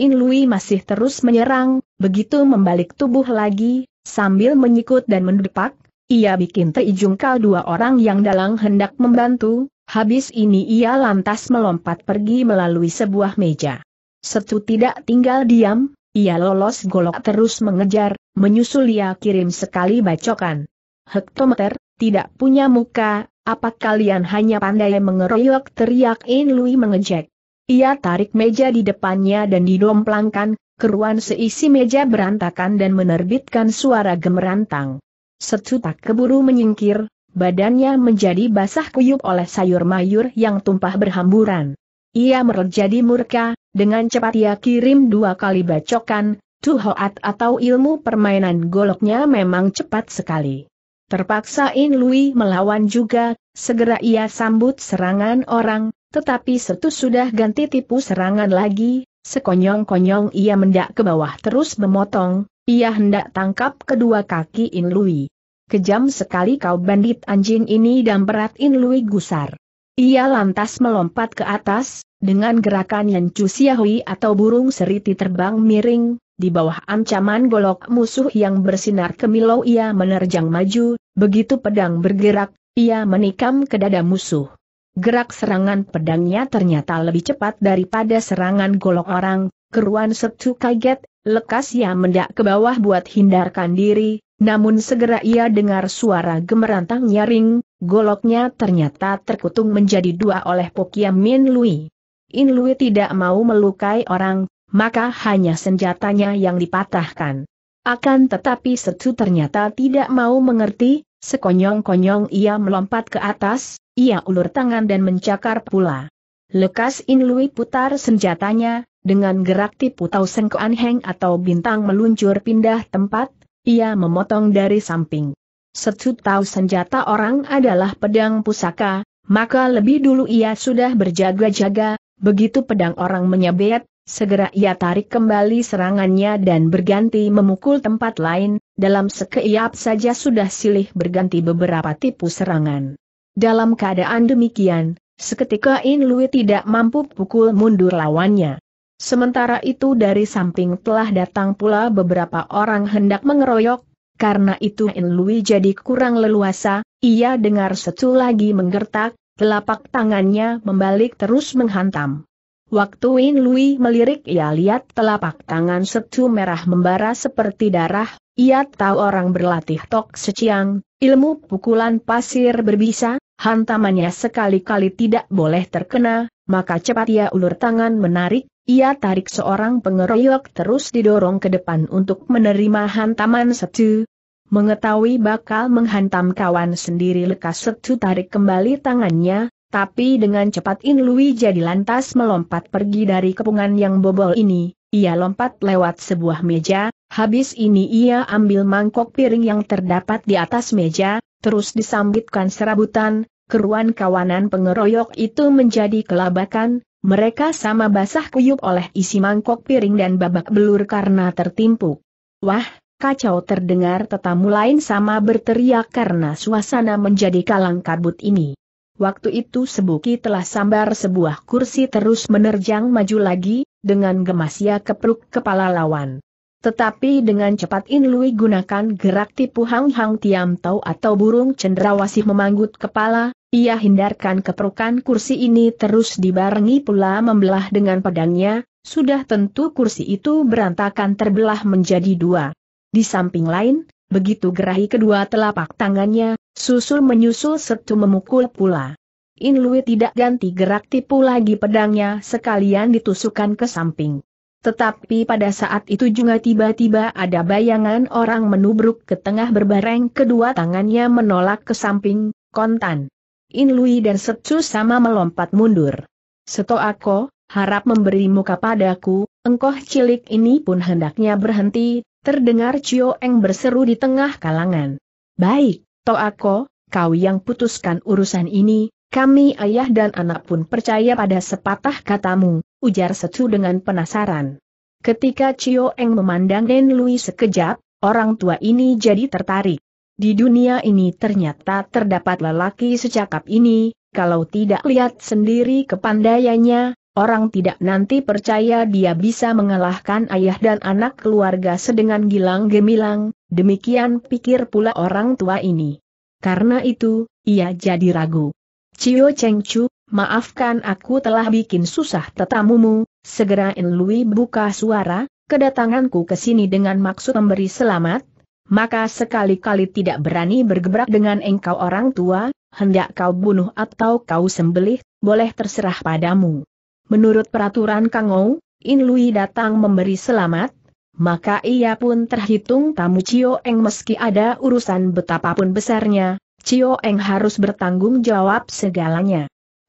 In masih terus menyerang, begitu membalik tubuh lagi, sambil menyikut dan mendepak, ia bikin terijungkal dua orang yang dalang hendak membantu, habis ini ia lantas melompat pergi melalui sebuah meja. Setu tidak tinggal diam, ia lolos golok terus mengejar, menyusul ia kirim sekali bacokan. Hektometer, tidak punya muka, apa kalian hanya pandai mengeroyok teriak In Lui mengejek. Ia tarik meja di depannya dan didomplangkan, keruan seisi meja berantakan dan menerbitkan suara gemerantang tak keburu menyingkir, badannya menjadi basah kuyup oleh sayur mayur yang tumpah berhamburan. Ia merel murka, dengan cepat ia kirim dua kali bacokan, tuhoat atau ilmu permainan goloknya memang cepat sekali. Terpaksa In Lui melawan juga, segera ia sambut serangan orang, tetapi setu sudah ganti tipu serangan lagi, sekonyong-konyong ia mendak ke bawah terus memotong, ia hendak tangkap kedua kaki In Lui. Kejam sekali kau bandit anjing ini dan berat In Lui gusar. Ia lantas melompat ke atas, dengan gerakan yang cusiahui atau burung seriti terbang miring, di bawah ancaman golok musuh yang bersinar kemilau ia menerjang maju, begitu pedang bergerak, ia menikam ke dada musuh. Gerak serangan pedangnya ternyata lebih cepat daripada serangan golok orang, keruan Setu kaget, Lekas ia mendak ke bawah buat hindarkan diri, namun segera ia dengar suara gemerantang nyaring, goloknya ternyata terkutung menjadi dua oleh Pokia Min Lui. In Lui tidak mau melukai orang, maka hanya senjatanya yang dipatahkan. Akan tetapi Setu ternyata tidak mau mengerti, sekonyong-konyong ia melompat ke atas, ia ulur tangan dan mencakar pula. Lekas In Lui putar senjatanya, dengan gerak tipu tau sengkoan heng atau bintang meluncur pindah tempat, ia memotong dari samping. Setut tau senjata orang adalah pedang pusaka, maka lebih dulu ia sudah berjaga-jaga, begitu pedang orang menyabet, segera ia tarik kembali serangannya dan berganti memukul tempat lain, dalam sekeiap saja sudah silih berganti beberapa tipu serangan. Dalam keadaan demikian, seketika In Lui tidak mampu pukul mundur lawannya. Sementara itu dari samping telah datang pula beberapa orang hendak mengeroyok, karena itu In Lui jadi kurang leluasa, ia dengar setu lagi menggertak, telapak tangannya membalik terus menghantam. Waktu In Lui melirik ia lihat telapak tangan setu merah membara seperti darah, ia tahu orang berlatih tok seciang, ilmu pukulan pasir berbisa, hantamannya sekali-kali tidak boleh terkena, maka cepat ia ulur tangan menarik, ia tarik seorang pengeroyok terus didorong ke depan untuk menerima hantaman setu. Mengetahui bakal menghantam kawan sendiri lekas setu tarik kembali tangannya, tapi dengan cepat In Lui jadi lantas melompat pergi dari kepungan yang bobol ini. Ia lompat lewat sebuah meja, habis ini ia ambil mangkok piring yang terdapat di atas meja, terus disambitkan serabutan, keruan kawanan pengeroyok itu menjadi kelabakan, mereka sama basah kuyup oleh isi mangkok piring dan babak belur karena tertimpuk. Wah, kacau terdengar tetamu lain sama berteriak karena suasana menjadi kalang kabut ini. Waktu itu Sebuki telah sambar sebuah kursi terus menerjang maju lagi, dengan gemas ia kepruk kepala lawan. Tetapi dengan cepat In gunakan gerak tipu Hang Hang Tiam Tau atau burung cendrawasih memanggut kepala, ia hindarkan keperukan kursi ini terus dibarengi pula membelah dengan pedangnya, sudah tentu kursi itu berantakan terbelah menjadi dua. Di samping lain, begitu gerahi kedua telapak tangannya, susul menyusul setu memukul pula. Inlui tidak ganti gerak tipu lagi pedangnya sekalian ditusukkan ke samping. Tetapi pada saat itu juga tiba-tiba ada bayangan orang menubruk ke tengah berbareng kedua tangannya menolak ke samping, kontan. In Lui dan Setsu sama melompat mundur. Seto aku, harap memberi muka padaku, engkoh cilik ini pun hendaknya berhenti, terdengar Cio Eng berseru di tengah kalangan. Baik, to aku, kau yang putuskan urusan ini, kami ayah dan anak pun percaya pada sepatah katamu, ujar Setu dengan penasaran. Ketika Cio Eng memandang Den Lui sekejap, orang tua ini jadi tertarik. Di dunia ini ternyata terdapat lelaki secakap ini, kalau tidak lihat sendiri kepandaiannya, orang tidak nanti percaya dia bisa mengalahkan ayah dan anak keluarga sedengan gilang gemilang, demikian pikir pula orang tua ini. Karena itu, ia jadi ragu. Cio Cheng Chu, maafkan aku telah bikin susah tetamumu, segera Enlui buka suara, kedatanganku ke sini dengan maksud memberi selamat, maka sekali-kali tidak berani bergebrak dengan engkau orang tua, hendak kau bunuh atau kau sembelih, boleh terserah padamu. Menurut peraturan Kangou, In Lui datang memberi selamat, maka ia pun terhitung tamu Cio Eng meski ada urusan betapapun besarnya, Cio Eng harus bertanggung jawab segalanya.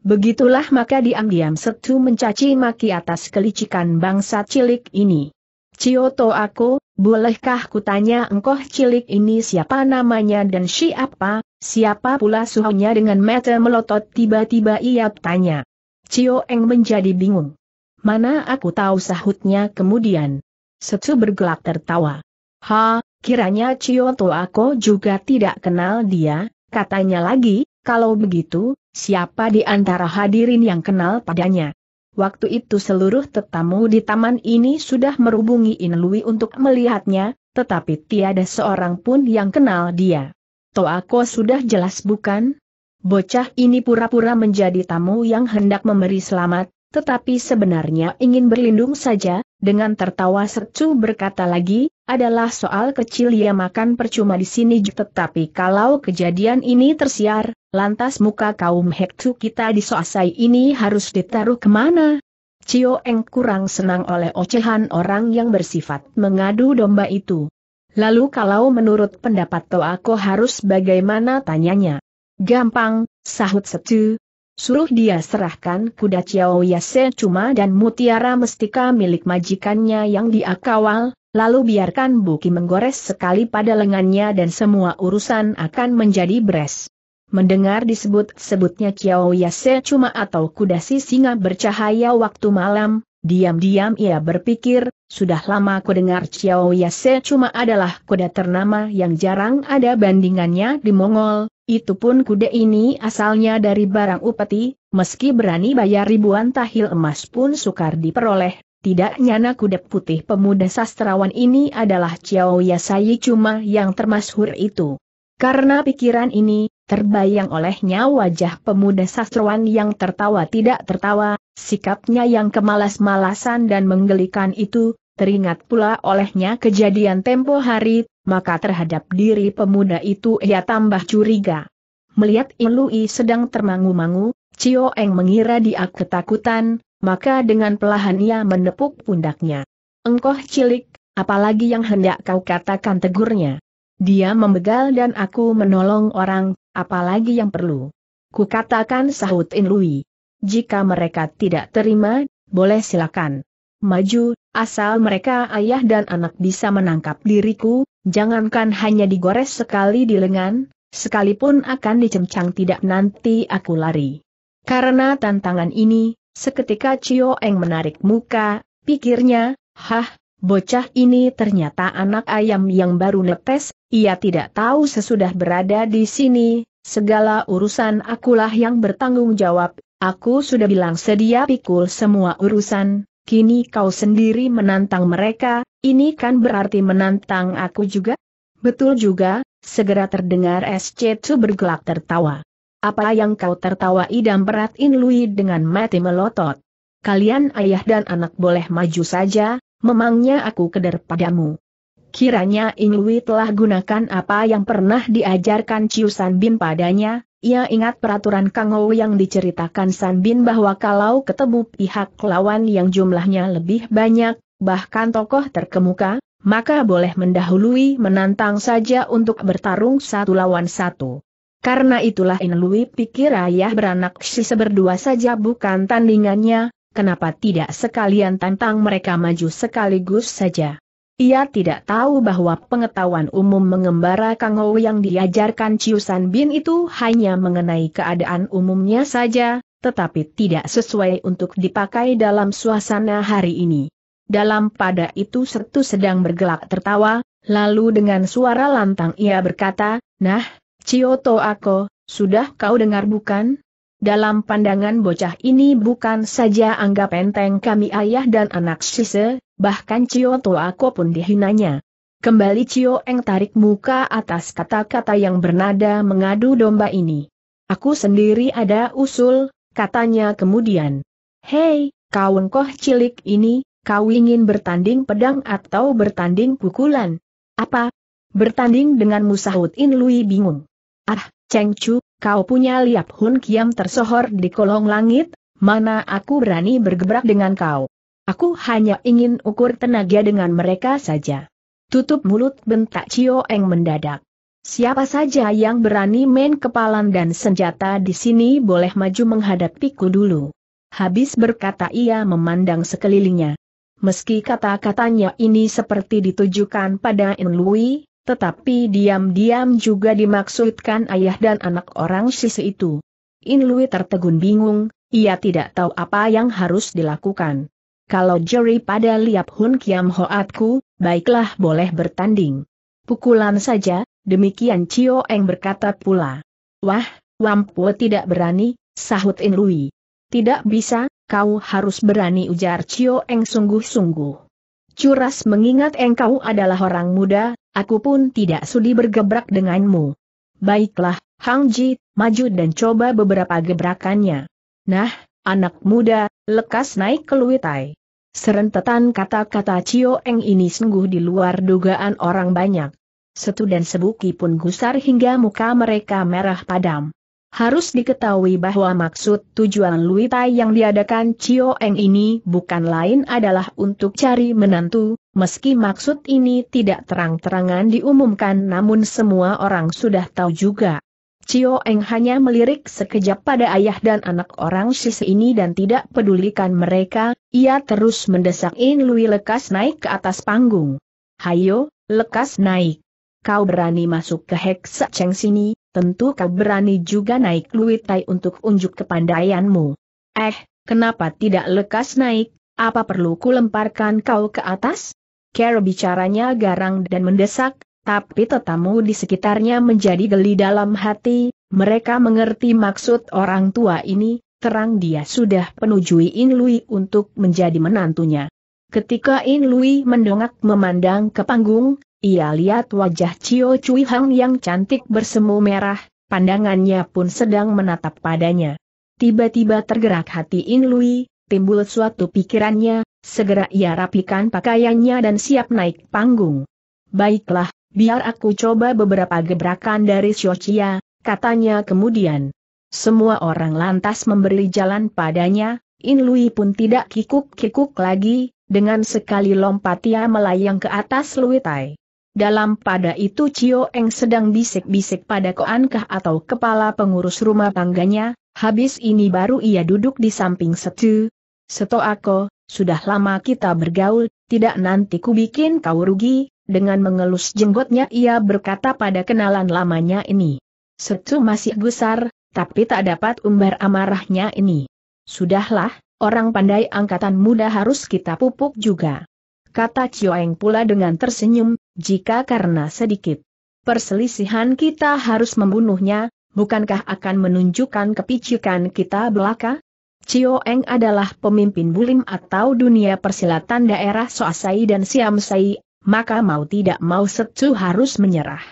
Begitulah maka diam-diam Setu mencaci maki atas kelicikan bangsa cilik ini. Cio To aku, Bolehkah kutanya engkau cilik ini siapa namanya dan siapa, siapa pula suhunya dengan mata melotot tiba-tiba ia tanya. Cio Eng menjadi bingung. Mana aku tahu sahutnya kemudian. Setu bergelak tertawa. Ha, kiranya Cio aku juga tidak kenal dia, katanya lagi, kalau begitu, siapa di antara hadirin yang kenal padanya? Waktu itu seluruh tetamu di taman ini sudah merubungi Inlui untuk melihatnya, tetapi tiada seorang pun yang kenal dia. Toako sudah jelas bukan? Bocah ini pura-pura menjadi tamu yang hendak memberi selamat, tetapi sebenarnya ingin berlindung saja, dengan tertawa sercu berkata lagi, adalah soal kecil ia makan percuma di sini tetapi kalau kejadian ini tersiar, Lantas muka kaum Hektu kita di Soasai ini harus ditaruh kemana? Cio Eng kurang senang oleh ocehan orang yang bersifat mengadu domba itu. Lalu kalau menurut pendapat Toako harus bagaimana tanyanya? Gampang, sahut Setu. Suruh dia serahkan kuda Ciao Yase Cuma dan mutiara mestika milik majikannya yang dia kawal, lalu biarkan Buki menggores sekali pada lengannya dan semua urusan akan menjadi beres. Mendengar disebut-sebutnya Kiao Yase cuma atau kuda si singa bercahaya waktu malam, diam-diam ia berpikir, sudah lama ku dengar Kiao Yase cuma adalah kuda ternama yang jarang ada bandingannya di Mongol, itu pun kuda ini asalnya dari barang upeti, meski berani bayar ribuan tahil emas pun sukar diperoleh. Tidak nyana kuda putih pemuda sastrawan ini adalah Chiao Yasai cuma yang termasyhur itu. Karena pikiran ini, Terbayang olehnya wajah pemuda sastrawan yang tertawa tidak tertawa, sikapnya yang kemalas-malasan dan menggelikan itu, teringat pula olehnya kejadian tempo hari, maka terhadap diri pemuda itu ia tambah curiga. Melihat Ilui sedang termangu-mangu, Cio Eng mengira dia ketakutan, maka dengan pelahan ia menepuk pundaknya. Engkoh cilik, apalagi yang hendak kau katakan tegurnya. Dia membegal dan aku menolong orang, apalagi yang perlu. Kukatakan sahut In Lui. Jika mereka tidak terima, boleh silakan. Maju, asal mereka ayah dan anak bisa menangkap diriku, jangankan hanya digores sekali di lengan, sekalipun akan dicemcang tidak nanti aku lari. Karena tantangan ini, seketika Cio Eng menarik muka, pikirnya, hah, bocah ini ternyata anak ayam yang baru netes, ia tidak tahu sesudah berada di sini, segala urusan akulah yang bertanggung jawab, aku sudah bilang sedia pikul semua urusan, kini kau sendiri menantang mereka, ini kan berarti menantang aku juga? Betul juga, segera terdengar SC2 bergelak tertawa. Apa yang kau tertawa idam beratin Lui dengan mati melotot? Kalian ayah dan anak boleh maju saja, memangnya aku keder padamu. Kiranya Ingwi telah gunakan apa yang pernah diajarkan Ciu San Bin padanya, ia ingat peraturan Kangou yang diceritakan San Bin bahwa kalau ketemu pihak lawan yang jumlahnya lebih banyak, bahkan tokoh terkemuka, maka boleh mendahului menantang saja untuk bertarung satu lawan satu. Karena itulah Inlui pikir ayah beranak si seberdua saja bukan tandingannya, kenapa tidak sekalian tantang mereka maju sekaligus saja. Ia tidak tahu bahwa pengetahuan umum mengembara Kang Ho yang diajarkan Ciusan Bin itu hanya mengenai keadaan umumnya saja, tetapi tidak sesuai untuk dipakai dalam suasana hari ini. Dalam pada itu Sertu sedang bergelak tertawa, lalu dengan suara lantang ia berkata, Nah, Cioto Ako, sudah kau dengar bukan? Dalam pandangan bocah ini bukan saja anggap enteng kami ayah dan anak Sise, bahkan Cio Toako pun dihinanya. Kembali Cio Eng tarik muka atas kata-kata yang bernada mengadu domba ini. Aku sendiri ada usul, katanya kemudian. Hei, kawan koh cilik ini, kau ingin bertanding pedang atau bertanding pukulan? Apa? Bertanding dengan Musahut In Lui bingung. Ah, Cheng Chu, kau punya liap hun kiam tersohor di kolong langit, mana aku berani bergebrak dengan kau. Aku hanya ingin ukur tenaga dengan mereka saja. Tutup mulut bentak Cio Eng mendadak. Siapa saja yang berani main kepalan dan senjata di sini boleh maju menghadapiku dulu. Habis berkata ia memandang sekelilingnya. Meski kata-katanya ini seperti ditujukan pada In Lui, tetapi diam-diam juga dimaksudkan ayah dan anak orang sisi itu. In Lui tertegun bingung, ia tidak tahu apa yang harus dilakukan kalau juri pada liap Hun Kiam Hoatku, baiklah boleh bertanding. Pukulan saja, demikian Cio Eng berkata pula. Wah, Wampu tidak berani, sahut In Lui. Tidak bisa, kau harus berani ujar Cio Eng sungguh-sungguh. Curas mengingat engkau adalah orang muda, aku pun tidak sudi bergebrak denganmu. Baiklah, Hang Ji, maju dan coba beberapa gebrakannya. Nah, anak muda, lekas naik ke Luitai. Serentetan kata-kata Cio Eng ini sungguh di luar dugaan orang banyak. Setu dan Sebuki pun gusar hingga muka mereka merah padam. Harus diketahui bahwa maksud tujuan Lui Tai yang diadakan Cio Eng ini bukan lain adalah untuk cari menantu, meski maksud ini tidak terang-terangan diumumkan namun semua orang sudah tahu juga. Cio Eng hanya melirik sekejap pada ayah dan anak orang sisi ini dan tidak pedulikan mereka, ia terus mendesak In Lui lekas naik ke atas panggung. Hayo, lekas naik. Kau berani masuk ke Heksa Cheng sini, tentu kau berani juga naik Lui Tai untuk unjuk kepandaianmu. Eh, kenapa tidak lekas naik, apa perlu ku lemparkan kau ke atas? Cara bicaranya garang dan mendesak, tapi tetamu di sekitarnya menjadi geli dalam hati, mereka mengerti maksud orang tua ini, terang dia sudah penujui In Lui untuk menjadi menantunya. Ketika In Lui mendongak memandang ke panggung, ia lihat wajah Cio Cui Hang yang cantik bersemu merah, pandangannya pun sedang menatap padanya. Tiba-tiba tergerak hati In Lui, timbul suatu pikirannya, segera ia rapikan pakaiannya dan siap naik panggung. Baiklah, biar aku coba beberapa gebrakan dari Shochia, katanya kemudian. Semua orang lantas memberi jalan padanya, In Lui pun tidak kikuk-kikuk lagi, dengan sekali lompat ia melayang ke atas Lui Tai. Dalam pada itu Cio Eng sedang bisik-bisik pada Koankah atau kepala pengurus rumah tangganya, habis ini baru ia duduk di samping Setu. Seto Ako, sudah lama kita bergaul, tidak nanti ku bikin kau rugi, dengan mengelus jenggotnya ia berkata pada kenalan lamanya ini. Setu masih gusar, tapi tak dapat umbar amarahnya ini. Sudahlah, orang pandai angkatan muda harus kita pupuk juga. Kata Cioeng pula dengan tersenyum, jika karena sedikit perselisihan kita harus membunuhnya, bukankah akan menunjukkan kepicikan kita belaka? Cioeng adalah pemimpin bulim atau dunia persilatan daerah Soasai dan Siamsai maka mau tidak mau Setsu harus menyerah.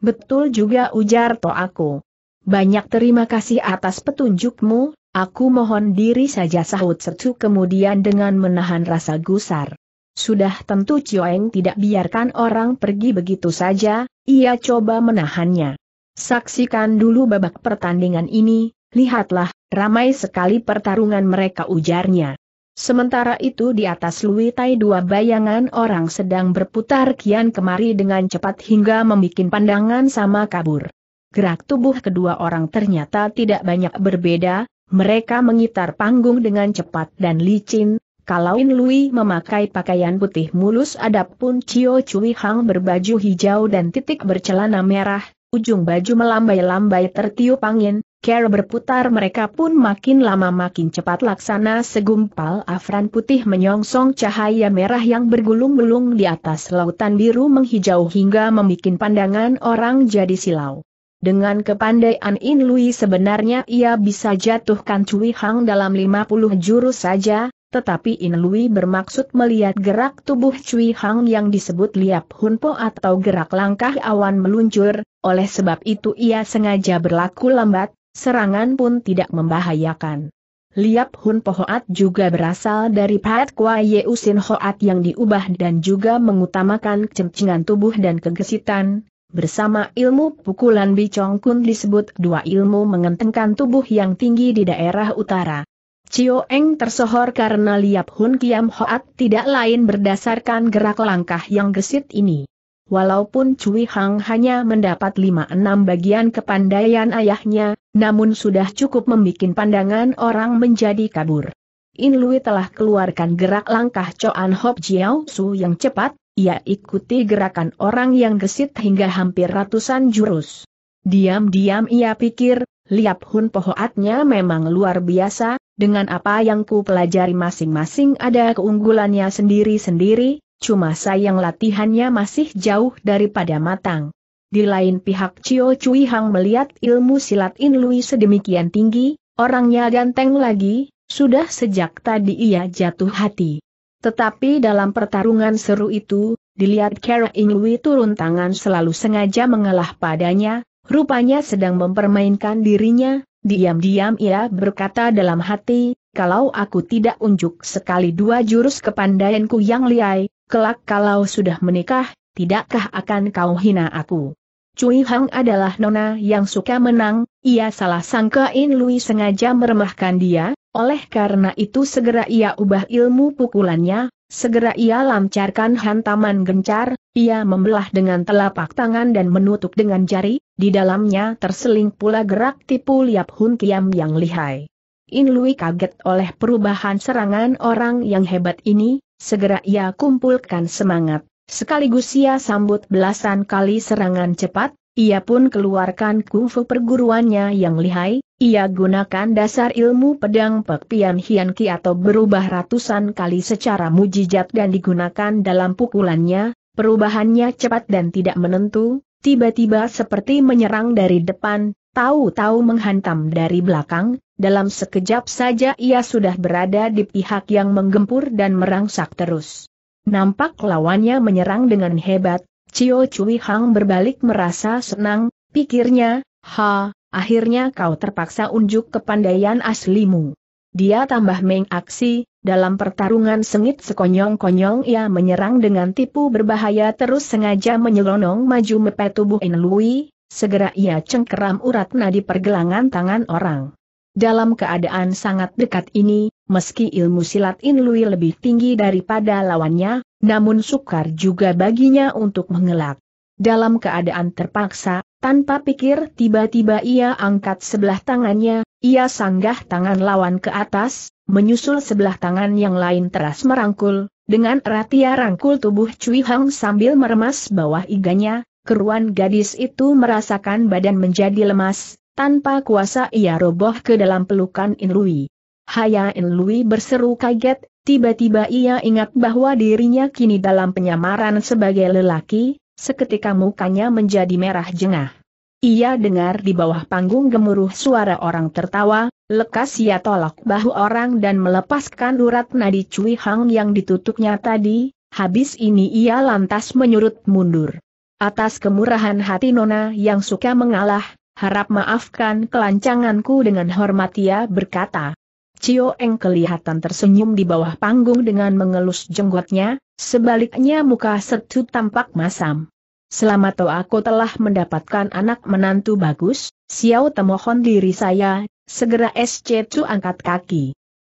Betul juga ujar Toaku. Banyak terima kasih atas petunjukmu, aku mohon diri saja sahut Setsu kemudian dengan menahan rasa gusar. Sudah tentu Cioeng tidak biarkan orang pergi begitu saja, ia coba menahannya. Saksikan dulu babak pertandingan ini, lihatlah, ramai sekali pertarungan mereka ujarnya. Sementara itu di atas luitai dua bayangan orang sedang berputar kian kemari dengan cepat hingga membuat pandangan sama kabur. Gerak tubuh kedua orang ternyata tidak banyak berbeda, mereka mengitar panggung dengan cepat dan licin, Kalauin Lui memakai pakaian putih mulus adapun Cio Cui Hang berbaju hijau dan titik bercelana merah, ujung baju melambai-lambai tertiup angin, Ker berputar mereka pun makin lama makin cepat laksana segumpal afran putih menyongsong cahaya merah yang bergulung-gulung di atas lautan biru menghijau hingga membuat pandangan orang jadi silau. Dengan kepandaian In Lui sebenarnya ia bisa jatuhkan Cui Hang dalam 50 jurus saja, tetapi In Lui bermaksud melihat gerak tubuh Cui Hang yang disebut liap hunpo atau gerak langkah awan meluncur, oleh sebab itu ia sengaja berlaku lambat, Serangan pun tidak membahayakan. Liap Hun Pohoat juga berasal dari Pat Kwa Yeu Sin Hoat yang diubah dan juga mengutamakan cemcingan tubuh dan kegesitan, bersama ilmu pukulan Bicong Kun disebut dua ilmu mengentengkan tubuh yang tinggi di daerah utara. Cio Eng tersohor karena Liap Hun Kiam Hoat tidak lain berdasarkan gerak langkah yang gesit ini. Walaupun Cui Hang hanya mendapat 5-6 bagian kepandaian ayahnya, namun sudah cukup membuat pandangan orang menjadi kabur. In Lui telah keluarkan gerak langkah Choan Hop Jiao Su yang cepat, ia ikuti gerakan orang yang gesit hingga hampir ratusan jurus. Diam-diam ia pikir, Liap Hun Pohoatnya memang luar biasa, dengan apa yang ku pelajari masing-masing ada keunggulannya sendiri-sendiri, Cuma sayang latihannya masih jauh daripada matang. Di lain pihak Cio Cui Hang melihat ilmu silat In Lui sedemikian tinggi, orangnya ganteng lagi, sudah sejak tadi ia jatuh hati. Tetapi dalam pertarungan seru itu, dilihat Kara In Lui turun tangan selalu sengaja mengalah padanya, rupanya sedang mempermainkan dirinya, diam-diam ia berkata dalam hati, kalau aku tidak unjuk sekali dua jurus kepandaianku yang liai, kelak kalau sudah menikah, tidakkah akan kau hina aku? Cui Hang adalah nona yang suka menang, ia salah sangka In Lui sengaja meremahkan dia, oleh karena itu segera ia ubah ilmu pukulannya, segera ia lancarkan hantaman gencar, ia membelah dengan telapak tangan dan menutup dengan jari, di dalamnya terseling pula gerak tipu liap Hun Kiam yang lihai. In Lui kaget oleh perubahan serangan orang yang hebat ini, segera ia kumpulkan semangat. Sekaligus ia sambut belasan kali serangan cepat, ia pun keluarkan kungfu perguruannya yang lihai, ia gunakan dasar ilmu pedang Pek Pian Hian Ki atau berubah ratusan kali secara mujijat dan digunakan dalam pukulannya, perubahannya cepat dan tidak menentu, tiba-tiba seperti menyerang dari depan, tahu-tahu menghantam dari belakang, dalam sekejap saja ia sudah berada di pihak yang menggempur dan merangsak terus. Nampak lawannya menyerang dengan hebat, Cio Cui Hang berbalik merasa senang, pikirnya, ha, akhirnya kau terpaksa unjuk kepandaian aslimu. Dia tambah mengaksi, dalam pertarungan sengit sekonyong-konyong ia menyerang dengan tipu berbahaya terus sengaja menyelonong maju mepet tubuh In Lui, segera ia cengkeram urat nadi pergelangan tangan orang. Dalam keadaan sangat dekat ini, meski ilmu silat Inlui lebih tinggi daripada lawannya, namun sukar juga baginya untuk mengelak. Dalam keadaan terpaksa, tanpa pikir tiba-tiba ia angkat sebelah tangannya, ia sanggah tangan lawan ke atas, menyusul sebelah tangan yang lain teras merangkul, dengan erat ia rangkul tubuh Cui Hang sambil meremas bawah iganya, keruan gadis itu merasakan badan menjadi lemas, tanpa kuasa ia roboh ke dalam pelukan Inrui. Haya Inrui berseru kaget, tiba-tiba ia ingat bahwa dirinya kini dalam penyamaran sebagai lelaki, seketika mukanya menjadi merah jengah. Ia dengar di bawah panggung gemuruh suara orang tertawa, lekas ia tolak bahu orang dan melepaskan urat nadi Cui Hang yang ditutupnya tadi, habis ini ia lantas menyurut mundur. Atas kemurahan hati Nona yang suka mengalah, harap maafkan kelancanganku dengan hormat ia berkata. Cio Eng kelihatan tersenyum di bawah panggung dengan mengelus jenggotnya, sebaliknya muka Setu tampak masam. Selama toh aku telah mendapatkan anak menantu bagus, Xiao temohon diri saya, segera SC angkat kaki.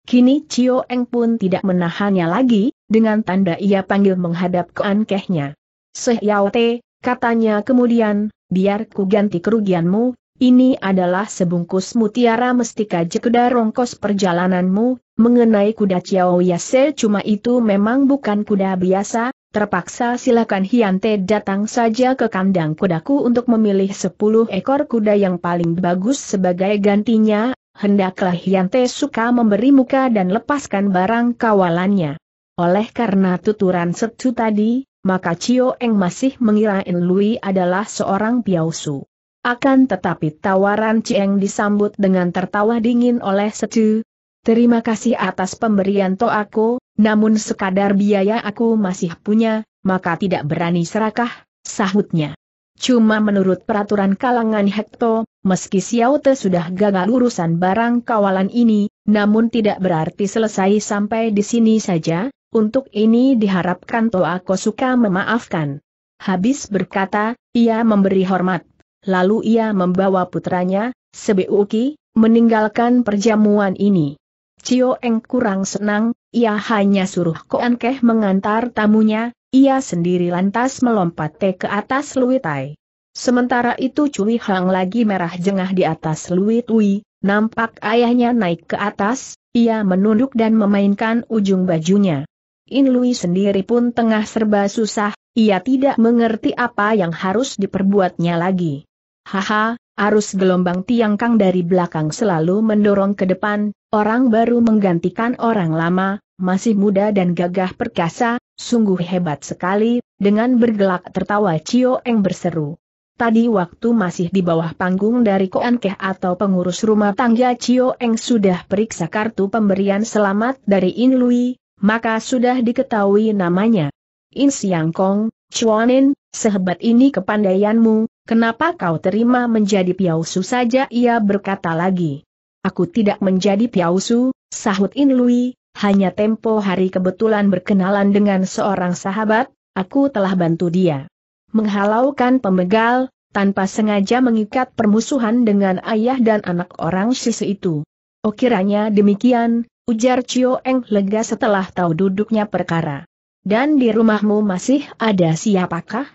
Kini Cio Eng pun tidak menahannya lagi, dengan tanda ia panggil menghadap ke Ankehnya. Sehyao Te, katanya kemudian, biar ku ganti kerugianmu, ini adalah sebungkus mutiara mestika jekeda rongkos perjalananmu, mengenai kuda Chiao Yase cuma itu memang bukan kuda biasa, terpaksa silakan Hiante datang saja ke kandang kudaku untuk memilih 10 ekor kuda yang paling bagus sebagai gantinya, hendaklah Hiante suka memberi muka dan lepaskan barang kawalannya. Oleh karena tuturan setu tadi, maka Cio Eng masih mengira In Lui adalah seorang piausu. Akan tetapi tawaran Cieng disambut dengan tertawa dingin oleh Setu. Terima kasih atas pemberian to aku, namun sekadar biaya aku masih punya, maka tidak berani serakah, sahutnya. Cuma menurut peraturan kalangan Hekto, meski Xiao Te sudah gagal urusan barang kawalan ini, namun tidak berarti selesai sampai di sini saja, untuk ini diharapkan Toa Kosuka memaafkan. Habis berkata, ia memberi hormat. Lalu ia membawa putranya, Sebeuki, meninggalkan perjamuan ini. Cio Eng kurang senang, ia hanya suruh Koan Keh mengantar tamunya, ia sendiri lantas melompat ke atas Luitai. Sementara itu Cui Hang lagi merah jengah di atas Luitui, nampak ayahnya naik ke atas, ia menunduk dan memainkan ujung bajunya. In Lui sendiri pun tengah serba susah, ia tidak mengerti apa yang harus diperbuatnya lagi. Haha, arus gelombang tiang kang dari belakang selalu mendorong ke depan, orang baru menggantikan orang lama, masih muda dan gagah perkasa, sungguh hebat sekali, dengan bergelak tertawa Cio Eng berseru. Tadi waktu masih di bawah panggung dari Koankeh atau pengurus rumah tangga Cio Eng sudah periksa kartu pemberian selamat dari In Lui, maka sudah diketahui namanya. In Siang Kong, Chuanin, sehebat ini kepandaianmu, kenapa kau terima menjadi piausu saja ia berkata lagi. Aku tidak menjadi piausu, sahut In Lui, hanya tempo hari kebetulan berkenalan dengan seorang sahabat, aku telah bantu dia. Menghalaukan pemegal, tanpa sengaja mengikat permusuhan dengan ayah dan anak orang sisi itu. Oh kiranya demikian, ujar Cio Eng lega setelah tahu duduknya perkara. Dan di rumahmu masih ada siapakah?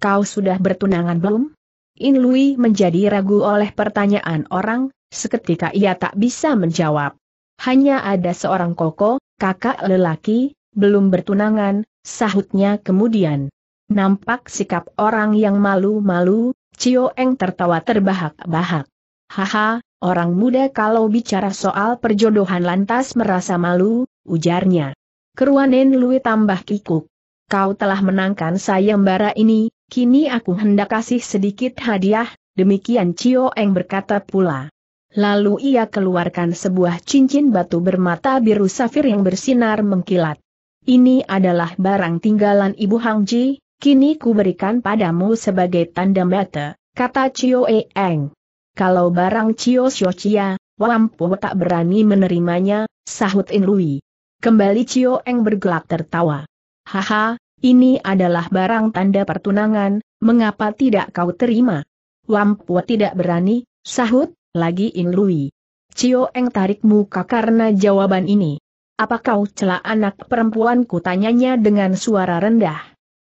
Kau sudah bertunangan belum? In Lui menjadi ragu oleh pertanyaan orang, seketika ia tak bisa menjawab. Hanya ada seorang koko, kakak lelaki, belum bertunangan, sahutnya kemudian. Nampak sikap orang yang malu-malu, Cio Eng tertawa terbahak-bahak. Haha, orang muda kalau bicara soal perjodohan lantas merasa malu, ujarnya. Keruanen Lui tambah kikuk. Kau telah menangkan sayembara ini, kini aku hendak kasih sedikit hadiah, demikian Cio Eng berkata pula. Lalu ia keluarkan sebuah cincin batu bermata biru safir yang bersinar mengkilat. Ini adalah barang tinggalan Ibu Hang Ji, kini kuberikan padamu sebagai tanda mata, kata Cio Eng. Kalau barang Cio Xiochia, Wampu tak berani menerimanya, sahut In Lui. Kembali Cio Eng bergelak tertawa. Haha, ini adalah barang tanda pertunangan, mengapa tidak kau terima? Wampu tidak berani, sahut, lagi In Lui. Cio Eng tarik muka karena jawaban ini. Apa kau celak anak perempuanku tanyanya dengan suara rendah.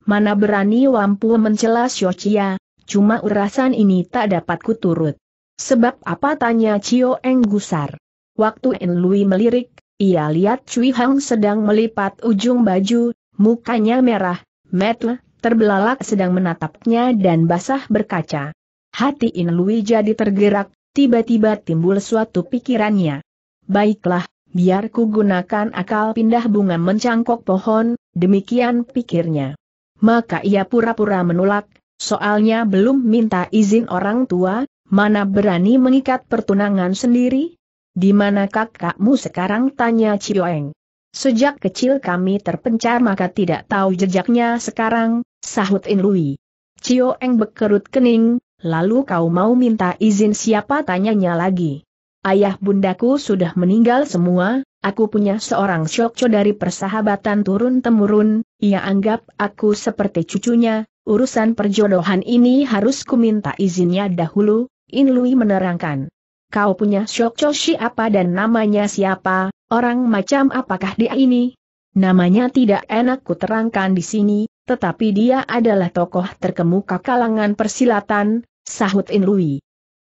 Mana berani Wampu mencela Chia, cuma urasan ini tak dapat kuturut. Sebab apa tanya Cio Eng gusar. Waktu En Lui melirik, ia lihat Cui Hang sedang melipat ujung baju, mukanya merah, metle, terbelalak sedang menatapnya dan basah berkaca. Hati In Lui jadi tergerak, tiba-tiba timbul suatu pikirannya. Baiklah, biar ku gunakan akal pindah bunga mencangkok pohon, demikian pikirnya. Maka ia pura-pura menolak, soalnya belum minta izin orang tua, mana berani mengikat pertunangan sendiri? Di mana kakakmu sekarang tanya Cioeng? Sejak kecil kami terpencar maka tidak tahu jejaknya sekarang, sahut In Lui. Cioeng berkerut kening, lalu kau mau minta izin siapa tanyanya lagi. Ayah bundaku sudah meninggal semua, aku punya seorang syokco dari persahabatan turun-temurun, ia anggap aku seperti cucunya, urusan perjodohan ini harus minta izinnya dahulu, In Lui menerangkan. Kau punya coshi apa dan namanya siapa, orang macam apakah dia ini? Namanya tidak enak kuterangkan di sini, tetapi dia adalah tokoh terkemuka kalangan persilatan, sahut In Lui.